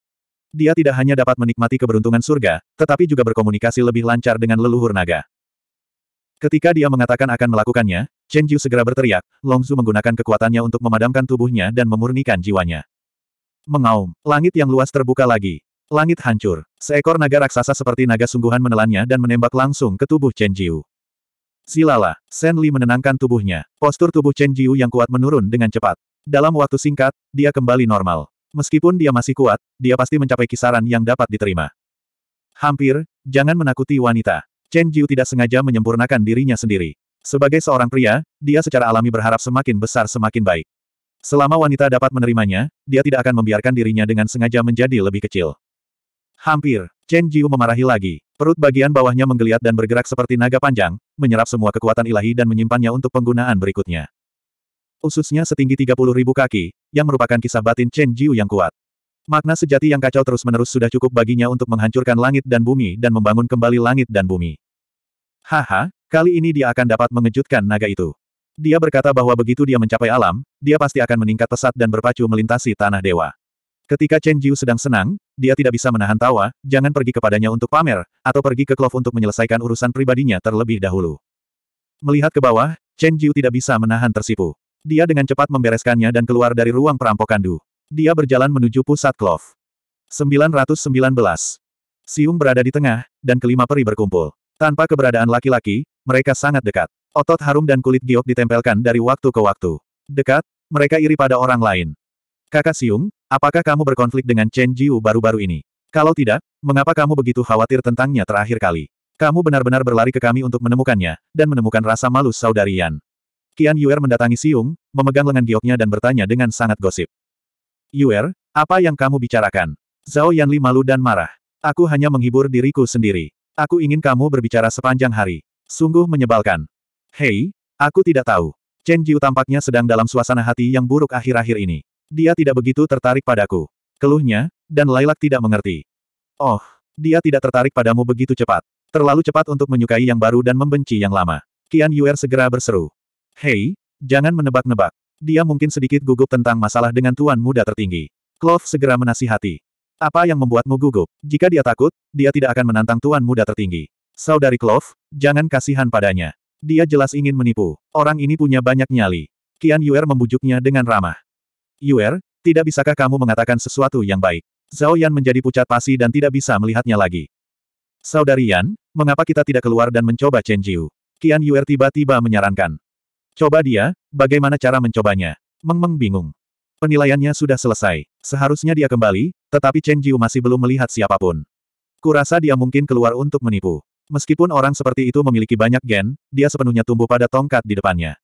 Dia tidak hanya dapat menikmati keberuntungan surga, tetapi juga berkomunikasi lebih lancar dengan leluhur naga. Ketika dia mengatakan akan melakukannya, Chen Jiu segera berteriak, Longzu menggunakan kekuatannya untuk memadamkan tubuhnya dan memurnikan jiwanya. Mengaum, langit yang luas terbuka lagi. Langit hancur. Seekor naga raksasa seperti naga sungguhan menelannya dan menembak langsung ke tubuh Chen Jiu. Silalah, Shen Li menenangkan tubuhnya. Postur tubuh Chen Jiu yang kuat menurun dengan cepat. Dalam waktu singkat, dia kembali normal. Meskipun dia masih kuat, dia pasti mencapai kisaran yang dapat diterima. Hampir, jangan menakuti wanita. Chen Jiu tidak sengaja menyempurnakan dirinya sendiri. Sebagai seorang pria, dia secara alami berharap semakin besar semakin baik. Selama wanita dapat menerimanya, dia tidak akan membiarkan dirinya dengan sengaja menjadi lebih kecil. Hampir, Chen Jiu memarahi lagi. Perut bagian bawahnya menggeliat dan bergerak seperti naga panjang, menyerap semua kekuatan ilahi dan menyimpannya untuk penggunaan berikutnya. Ususnya setinggi 30 ribu kaki, yang merupakan kisah batin Chen Jiu yang kuat. Makna sejati yang kacau terus-menerus sudah cukup baginya untuk menghancurkan langit dan bumi dan membangun kembali langit dan bumi. Haha, kali ini dia akan dapat mengejutkan naga itu. Dia berkata bahwa begitu dia mencapai alam, dia pasti akan meningkat pesat dan berpacu melintasi tanah dewa. Ketika Chen Jiu sedang senang, dia tidak bisa menahan tawa, jangan pergi kepadanya untuk pamer, atau pergi ke Clove untuk menyelesaikan urusan pribadinya terlebih dahulu. Melihat ke bawah, Chen Jiu tidak bisa menahan tersipu. Dia dengan cepat membereskannya dan keluar dari ruang perampokan Du. Dia berjalan menuju pusat Clove. 919. Siung berada di tengah, dan kelima peri berkumpul. Tanpa keberadaan laki-laki, mereka sangat dekat. Otot harum dan kulit giok ditempelkan dari waktu ke waktu. Dekat, mereka iri pada orang lain. Kakak Siung, Apakah kamu berkonflik dengan Chen Jiu baru-baru ini? Kalau tidak, mengapa kamu begitu khawatir tentangnya terakhir kali? Kamu benar-benar berlari ke kami untuk menemukannya, dan menemukan rasa malu saudari Yan. Qian Yuer mendatangi Siung, memegang lengan gioknya dan bertanya dengan sangat gosip. Yuer, apa yang kamu bicarakan? Zhao Yanli malu dan marah. Aku hanya menghibur diriku sendiri. Aku ingin kamu berbicara sepanjang hari. Sungguh menyebalkan. Hei, aku tidak tahu. Chen Jiu tampaknya sedang dalam suasana hati yang buruk akhir-akhir ini. Dia tidak begitu tertarik padaku. Keluhnya, dan Lailak tidak mengerti. Oh, dia tidak tertarik padamu begitu cepat. Terlalu cepat untuk menyukai yang baru dan membenci yang lama. Kian Yuer segera berseru. Hei, jangan menebak-nebak. Dia mungkin sedikit gugup tentang masalah dengan tuan muda tertinggi. Clove segera menasihati. Apa yang membuatmu gugup? Jika dia takut, dia tidak akan menantang tuan muda tertinggi. Saudari Clove, jangan kasihan padanya. Dia jelas ingin menipu. Orang ini punya banyak nyali. Kian Yuer membujuknya dengan ramah. Yuer, tidak bisakah kamu mengatakan sesuatu yang baik? Zhao Yan menjadi pucat pasi dan tidak bisa melihatnya lagi. Saudari Yan, mengapa kita tidak keluar dan mencoba Chen Jiu? Qian Yuer tiba-tiba menyarankan. Coba dia, bagaimana cara mencobanya? Meng Meng bingung. Penilaiannya sudah selesai. Seharusnya dia kembali, tetapi Chen Jiu masih belum melihat siapapun. Kurasa dia mungkin keluar untuk menipu. Meskipun orang seperti itu memiliki banyak gen, dia sepenuhnya tumbuh pada tongkat di depannya.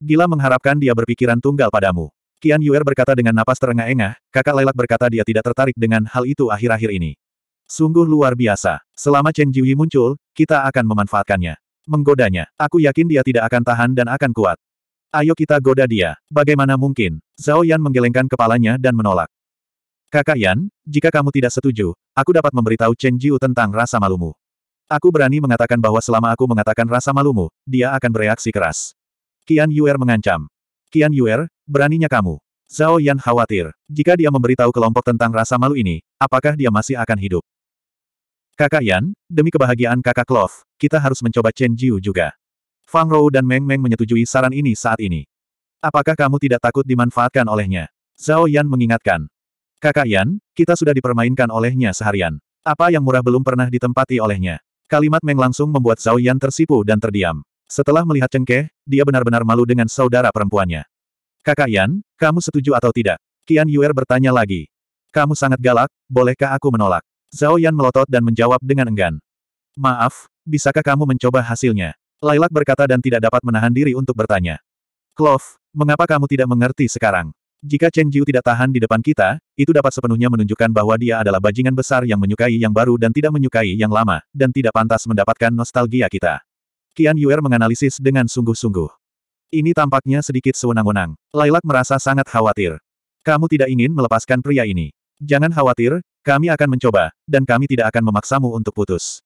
Gila mengharapkan dia berpikiran tunggal padamu. Kian Yuer berkata dengan napas terengah-engah, kakak Lailak berkata dia tidak tertarik dengan hal itu akhir-akhir ini. Sungguh luar biasa. Selama Chen Jiuyi muncul, kita akan memanfaatkannya. Menggodanya. Aku yakin dia tidak akan tahan dan akan kuat. Ayo kita goda dia. Bagaimana mungkin? Zhao Yan menggelengkan kepalanya dan menolak. Kakak Yan, jika kamu tidak setuju, aku dapat memberitahu Chen Jiu tentang rasa malumu. Aku berani mengatakan bahwa selama aku mengatakan rasa malumu, dia akan bereaksi keras. Kian Yuer mengancam. Kian Yuer, Beraninya kamu. Zhao Yan khawatir, jika dia memberitahu kelompok tentang rasa malu ini, apakah dia masih akan hidup? Kakak Yan, demi kebahagiaan kakak Clove, kita harus mencoba Chen Jiu juga. Fang Rou dan Meng Meng menyetujui saran ini saat ini. Apakah kamu tidak takut dimanfaatkan olehnya? Zhao Yan mengingatkan. Kakak Yan, kita sudah dipermainkan olehnya seharian. Apa yang murah belum pernah ditempati olehnya. Kalimat Meng langsung membuat Zhao Yan tersipu dan terdiam. Setelah melihat cengkeh, dia benar-benar malu dengan saudara perempuannya. Kakak Yan, kamu setuju atau tidak? Qian Yuer bertanya lagi. Kamu sangat galak, bolehkah aku menolak? Zhao Yan melotot dan menjawab dengan enggan. Maaf, bisakah kamu mencoba hasilnya? Lailak berkata dan tidak dapat menahan diri untuk bertanya. Clove, mengapa kamu tidak mengerti sekarang? Jika Chen Jiu tidak tahan di depan kita, itu dapat sepenuhnya menunjukkan bahwa dia adalah bajingan besar yang menyukai yang baru dan tidak menyukai yang lama, dan tidak pantas mendapatkan nostalgia kita. Qian Yuer menganalisis dengan sungguh-sungguh. Ini tampaknya sedikit sewenang-wenang. Lailak merasa sangat khawatir. Kamu tidak ingin melepaskan pria ini. Jangan khawatir, kami akan mencoba, dan kami tidak akan memaksamu untuk putus.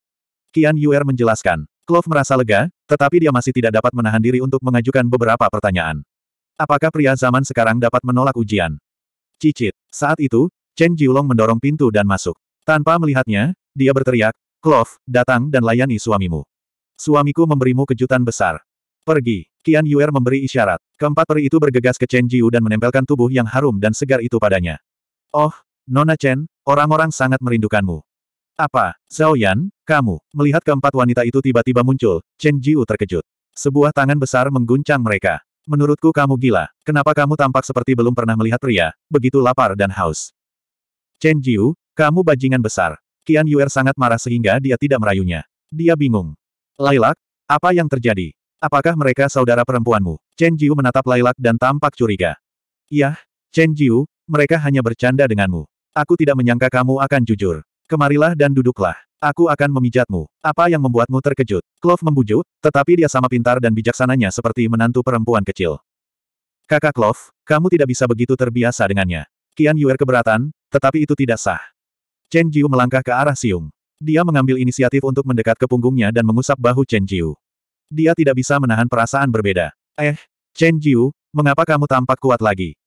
Kian Yuer menjelaskan. Clove merasa lega, tetapi dia masih tidak dapat menahan diri untuk mengajukan beberapa pertanyaan. Apakah pria zaman sekarang dapat menolak ujian? Cicit. Saat itu, Chen Jiulong mendorong pintu dan masuk. Tanpa melihatnya, dia berteriak, Clove, datang dan layani suamimu. Suamiku memberimu kejutan besar. Pergi. Qian Yuer memberi isyarat. Keempat peri itu bergegas ke Chen Jiu dan menempelkan tubuh yang harum dan segar itu padanya. Oh, Nona Chen, orang-orang sangat merindukanmu. Apa, Zhao Yan, kamu, melihat keempat wanita itu tiba-tiba muncul, Chen Jiu terkejut. Sebuah tangan besar mengguncang mereka. Menurutku kamu gila, kenapa kamu tampak seperti belum pernah melihat pria, begitu lapar dan haus. Chen Jiu, kamu bajingan besar. Qian Yuer sangat marah sehingga dia tidak merayunya. Dia bingung. Lailak, apa yang terjadi? Apakah mereka saudara perempuanmu? Chen Jiu menatap Lailak dan tampak curiga. Yah, Chen Jiu, mereka hanya bercanda denganmu. Aku tidak menyangka kamu akan jujur. Kemarilah dan duduklah. Aku akan memijatmu. Apa yang membuatmu terkejut? Clove membujuk, tetapi dia sama pintar dan bijaksananya seperti menantu perempuan kecil. Kakak Clove, kamu tidak bisa begitu terbiasa dengannya. Kian Yuer keberatan, tetapi itu tidak sah. Chen Jiu melangkah ke arah Siung. Dia mengambil inisiatif untuk mendekat ke punggungnya dan mengusap bahu Chen Jiu. Dia tidak bisa menahan perasaan berbeda. Eh, Chen Jiu, mengapa kamu tampak kuat lagi?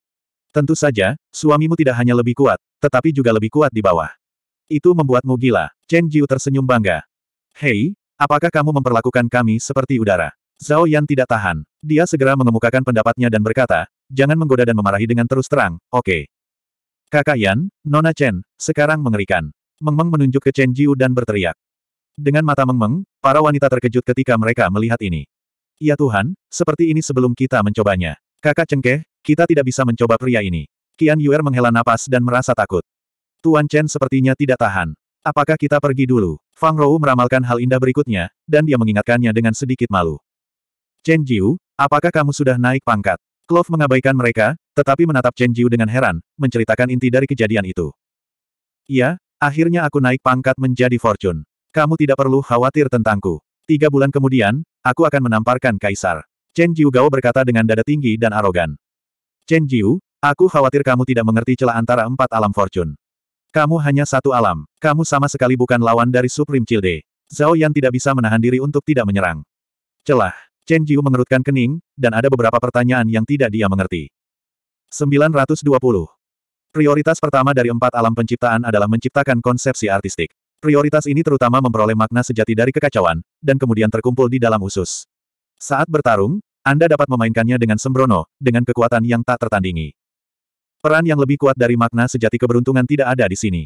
Tentu saja, suamimu tidak hanya lebih kuat, tetapi juga lebih kuat di bawah. Itu membuatmu gila. Chen Jiu tersenyum bangga. Hei, apakah kamu memperlakukan kami seperti udara? Zhao Yan tidak tahan. Dia segera mengemukakan pendapatnya dan berkata, jangan menggoda dan memarahi dengan terus terang, oke. Okay. Kakak Yan, Nona Chen, sekarang mengerikan. Meng meng menunjuk ke Chen Jiu dan berteriak. Dengan mata mengmeng, para wanita terkejut ketika mereka melihat ini. Ya Tuhan, seperti ini sebelum kita mencobanya. Kakak cengkeh, kita tidak bisa mencoba pria ini. Qian Yuer menghela napas dan merasa takut. Tuan Chen sepertinya tidak tahan. Apakah kita pergi dulu? Fang Rou meramalkan hal indah berikutnya, dan dia mengingatkannya dengan sedikit malu. Chen Jiu, apakah kamu sudah naik pangkat? Clove mengabaikan mereka, tetapi menatap Chen Jiu dengan heran, menceritakan inti dari kejadian itu. Ya, akhirnya aku naik pangkat menjadi fortune. Kamu tidak perlu khawatir tentangku. Tiga bulan kemudian, aku akan menamparkan kaisar. Chen Jiu Gao berkata dengan dada tinggi dan arogan. Chen Jiu, aku khawatir kamu tidak mengerti celah antara empat alam fortune. Kamu hanya satu alam. Kamu sama sekali bukan lawan dari Supreme Childe. Zhao Yan tidak bisa menahan diri untuk tidak menyerang. Celah. Chen Jiu mengerutkan kening, dan ada beberapa pertanyaan yang tidak dia mengerti. 920. Prioritas pertama dari empat alam penciptaan adalah menciptakan konsepsi artistik. Prioritas ini terutama memperoleh makna sejati dari kekacauan, dan kemudian terkumpul di dalam usus. Saat bertarung, Anda dapat memainkannya dengan sembrono, dengan kekuatan yang tak tertandingi. Peran yang lebih kuat dari makna sejati keberuntungan tidak ada di sini.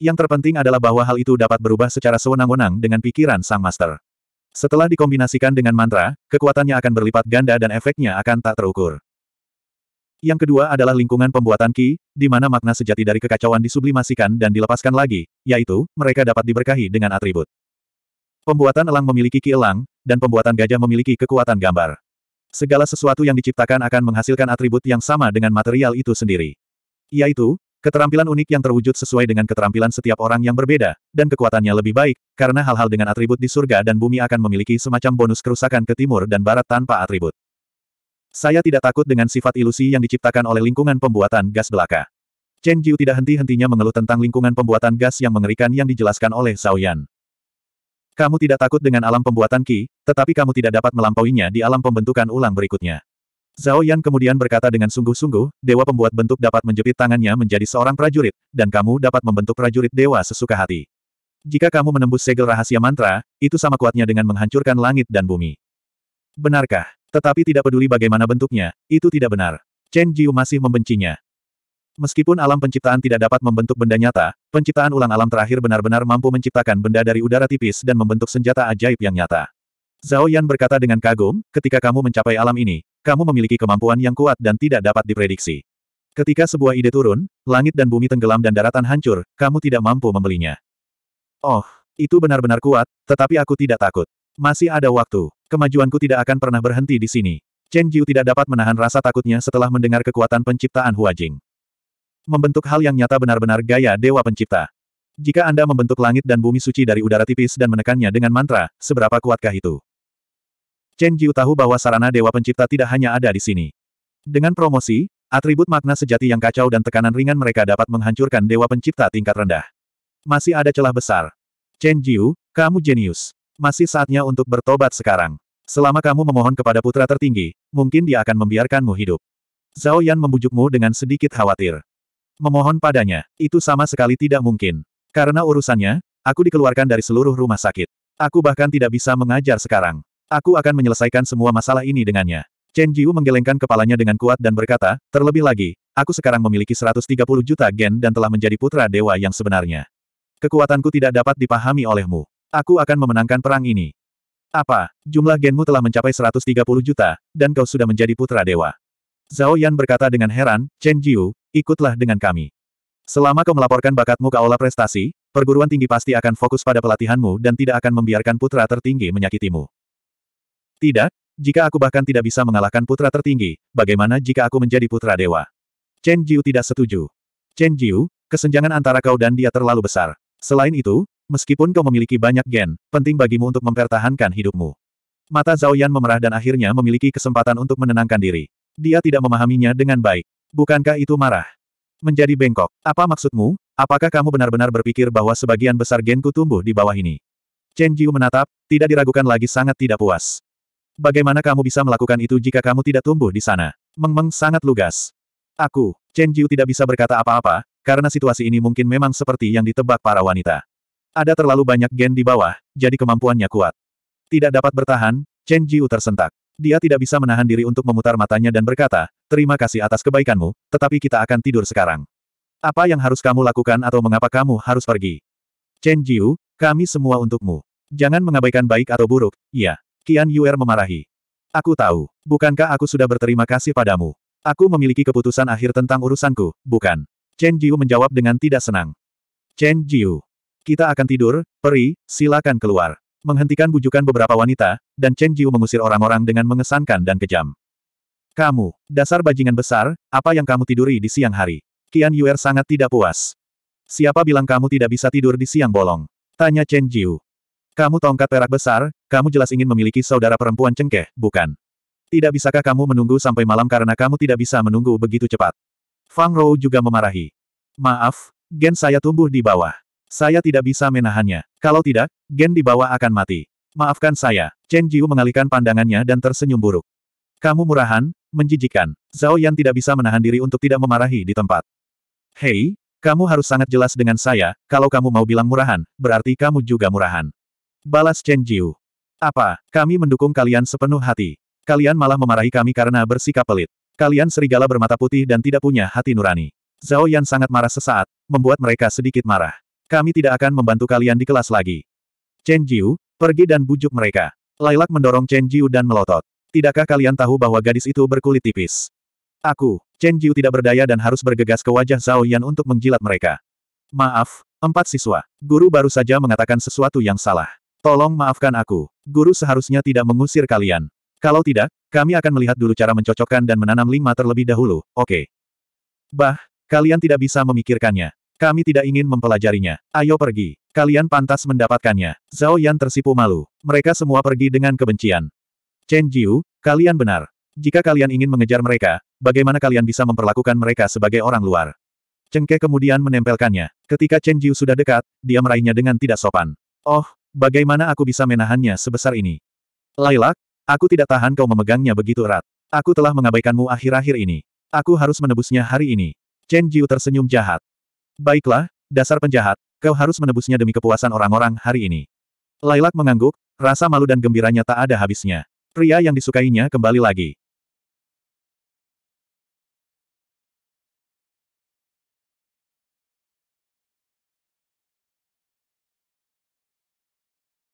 Yang terpenting adalah bahwa hal itu dapat berubah secara sewenang-wenang dengan pikiran sang master. Setelah dikombinasikan dengan mantra, kekuatannya akan berlipat ganda dan efeknya akan tak terukur. Yang kedua adalah lingkungan pembuatan Ki, di mana makna sejati dari kekacauan disublimasikan dan dilepaskan lagi, yaitu, mereka dapat diberkahi dengan atribut. Pembuatan elang memiliki Ki elang, dan pembuatan gajah memiliki kekuatan gambar. Segala sesuatu yang diciptakan akan menghasilkan atribut yang sama dengan material itu sendiri. Yaitu, keterampilan unik yang terwujud sesuai dengan keterampilan setiap orang yang berbeda, dan kekuatannya lebih baik, karena hal-hal dengan atribut di surga dan bumi akan memiliki semacam bonus kerusakan ke timur dan barat tanpa atribut. Saya tidak takut dengan sifat ilusi yang diciptakan oleh lingkungan pembuatan gas belaka. Chen Jiu tidak henti-hentinya mengeluh tentang lingkungan pembuatan gas yang mengerikan yang dijelaskan oleh Zhao Yan. Kamu tidak takut dengan alam pembuatan Qi, tetapi kamu tidak dapat melampauinya di alam pembentukan ulang berikutnya. Zhao Yan kemudian berkata dengan sungguh-sungguh, dewa pembuat bentuk dapat menjepit tangannya menjadi seorang prajurit, dan kamu dapat membentuk prajurit dewa sesuka hati. Jika kamu menembus segel rahasia mantra, itu sama kuatnya dengan menghancurkan langit dan bumi. Benarkah? Tetapi tidak peduli bagaimana bentuknya, itu tidak benar. Chen Jiu masih membencinya. Meskipun alam penciptaan tidak dapat membentuk benda nyata, penciptaan ulang alam terakhir benar-benar mampu menciptakan benda dari udara tipis dan membentuk senjata ajaib yang nyata. Zhao Yan berkata dengan kagum, ketika kamu mencapai alam ini, kamu memiliki kemampuan yang kuat dan tidak dapat diprediksi. Ketika sebuah ide turun, langit dan bumi tenggelam dan daratan hancur, kamu tidak mampu membelinya. Oh, itu benar-benar kuat, tetapi aku tidak takut. Masih ada waktu. Kemajuanku tidak akan pernah berhenti di sini. Chen Jiu tidak dapat menahan rasa takutnya setelah mendengar kekuatan penciptaan Hua Jing. Membentuk hal yang nyata benar-benar gaya Dewa Pencipta. Jika Anda membentuk langit dan bumi suci dari udara tipis dan menekannya dengan mantra, seberapa kuatkah itu? Chen Jiu tahu bahwa sarana Dewa Pencipta tidak hanya ada di sini. Dengan promosi, atribut makna sejati yang kacau dan tekanan ringan mereka dapat menghancurkan Dewa Pencipta tingkat rendah. Masih ada celah besar. Chen Jiu, kamu jenius masih saatnya untuk bertobat sekarang. Selama kamu memohon kepada putra tertinggi, mungkin dia akan membiarkanmu hidup. Zhao Yan membujukmu dengan sedikit khawatir. Memohon padanya, itu sama sekali tidak mungkin. Karena urusannya, aku dikeluarkan dari seluruh rumah sakit. Aku bahkan tidak bisa mengajar sekarang. Aku akan menyelesaikan semua masalah ini dengannya. Chen Jiu menggelengkan kepalanya dengan kuat dan berkata, terlebih lagi, aku sekarang memiliki 130 juta gen dan telah menjadi putra dewa yang sebenarnya. Kekuatanku tidak dapat dipahami olehmu. Aku akan memenangkan perang ini. Apa, jumlah genmu telah mencapai 130 juta, dan kau sudah menjadi putra dewa. Zhao Yan berkata dengan heran, Chen Jiu, ikutlah dengan kami. Selama kau melaporkan bakatmu ke aula prestasi, perguruan tinggi pasti akan fokus pada pelatihanmu dan tidak akan membiarkan putra tertinggi menyakitimu. Tidak, jika aku bahkan tidak bisa mengalahkan putra tertinggi, bagaimana jika aku menjadi putra dewa? Chen Jiu tidak setuju. Chen Jiu, kesenjangan antara kau dan dia terlalu besar. Selain itu, Meskipun kau memiliki banyak gen, penting bagimu untuk mempertahankan hidupmu. Mata Zhao Yan memerah dan akhirnya memiliki kesempatan untuk menenangkan diri. Dia tidak memahaminya dengan baik. Bukankah itu marah? Menjadi bengkok. Apa maksudmu? Apakah kamu benar-benar berpikir bahwa sebagian besar genku tumbuh di bawah ini? Chen Jiu menatap, tidak diragukan lagi sangat tidak puas. Bagaimana kamu bisa melakukan itu jika kamu tidak tumbuh di sana? Meng Meng sangat lugas. Aku, Chen Jiu tidak bisa berkata apa-apa, karena situasi ini mungkin memang seperti yang ditebak para wanita. Ada terlalu banyak gen di bawah, jadi kemampuannya kuat. Tidak dapat bertahan, Chen Jiu tersentak. Dia tidak bisa menahan diri untuk memutar matanya dan berkata, terima kasih atas kebaikanmu, tetapi kita akan tidur sekarang. Apa yang harus kamu lakukan atau mengapa kamu harus pergi? Chen Jiu, kami semua untukmu. Jangan mengabaikan baik atau buruk, Ya, Qian Yuer memarahi. Aku tahu. Bukankah aku sudah berterima kasih padamu? Aku memiliki keputusan akhir tentang urusanku, bukan? Chen Jiu menjawab dengan tidak senang. Chen Jiu, kita akan tidur, peri, silakan keluar. Menghentikan bujukan beberapa wanita, dan Chen Jiu mengusir orang-orang dengan mengesankan dan kejam. Kamu, dasar bajingan besar, apa yang kamu tiduri di siang hari? Qian Yuer sangat tidak puas. Siapa bilang kamu tidak bisa tidur di siang bolong? Tanya Chen Jiu. Kamu tongkat perak besar, kamu jelas ingin memiliki saudara perempuan cengkeh, bukan? Tidak bisakah kamu menunggu sampai malam karena kamu tidak bisa menunggu begitu cepat? Fang Rou juga memarahi. Maaf, gen saya tumbuh di bawah. Saya tidak bisa menahannya. Kalau tidak, gen di bawah akan mati. Maafkan saya. Chen Jiu mengalihkan pandangannya dan tersenyum buruk. Kamu murahan, menjijikan. Zhao Yan tidak bisa menahan diri untuk tidak memarahi di tempat. Hei, kamu harus sangat jelas dengan saya, kalau kamu mau bilang murahan, berarti kamu juga murahan. Balas Chen Jiu. Apa, kami mendukung kalian sepenuh hati. Kalian malah memarahi kami karena bersikap pelit. Kalian serigala bermata putih dan tidak punya hati nurani. Zhao Yan sangat marah sesaat, membuat mereka sedikit marah. Kami tidak akan membantu kalian di kelas lagi. Chen Jiu, pergi dan bujuk mereka. Lailak mendorong Chen Jiu dan melotot. Tidakkah kalian tahu bahwa gadis itu berkulit tipis? Aku, Chen Jiu tidak berdaya dan harus bergegas ke wajah Zhao Yan untuk menjilat mereka. Maaf, empat siswa. Guru baru saja mengatakan sesuatu yang salah. Tolong maafkan aku. Guru seharusnya tidak mengusir kalian. Kalau tidak, kami akan melihat dulu cara mencocokkan dan menanam lima terlebih dahulu, oke. Okay. Bah, kalian tidak bisa memikirkannya. Kami tidak ingin mempelajarinya. Ayo pergi. Kalian pantas mendapatkannya. Zhao Yan tersipu malu. Mereka semua pergi dengan kebencian. Chen Jiu, kalian benar. Jika kalian ingin mengejar mereka, bagaimana kalian bisa memperlakukan mereka sebagai orang luar? Cengkeh kemudian menempelkannya. Ketika Chen Jiu sudah dekat, dia meraihnya dengan tidak sopan. Oh, bagaimana aku bisa menahannya sebesar ini? Lailak, aku tidak tahan kau memegangnya begitu erat. Aku telah mengabaikanmu akhir-akhir ini. Aku harus menebusnya hari ini. Chen Jiu tersenyum jahat. Baiklah, dasar penjahat, kau harus menebusnya demi kepuasan orang-orang hari ini. Lailak mengangguk, rasa malu dan gembiranya tak ada habisnya. Pria yang disukainya kembali lagi.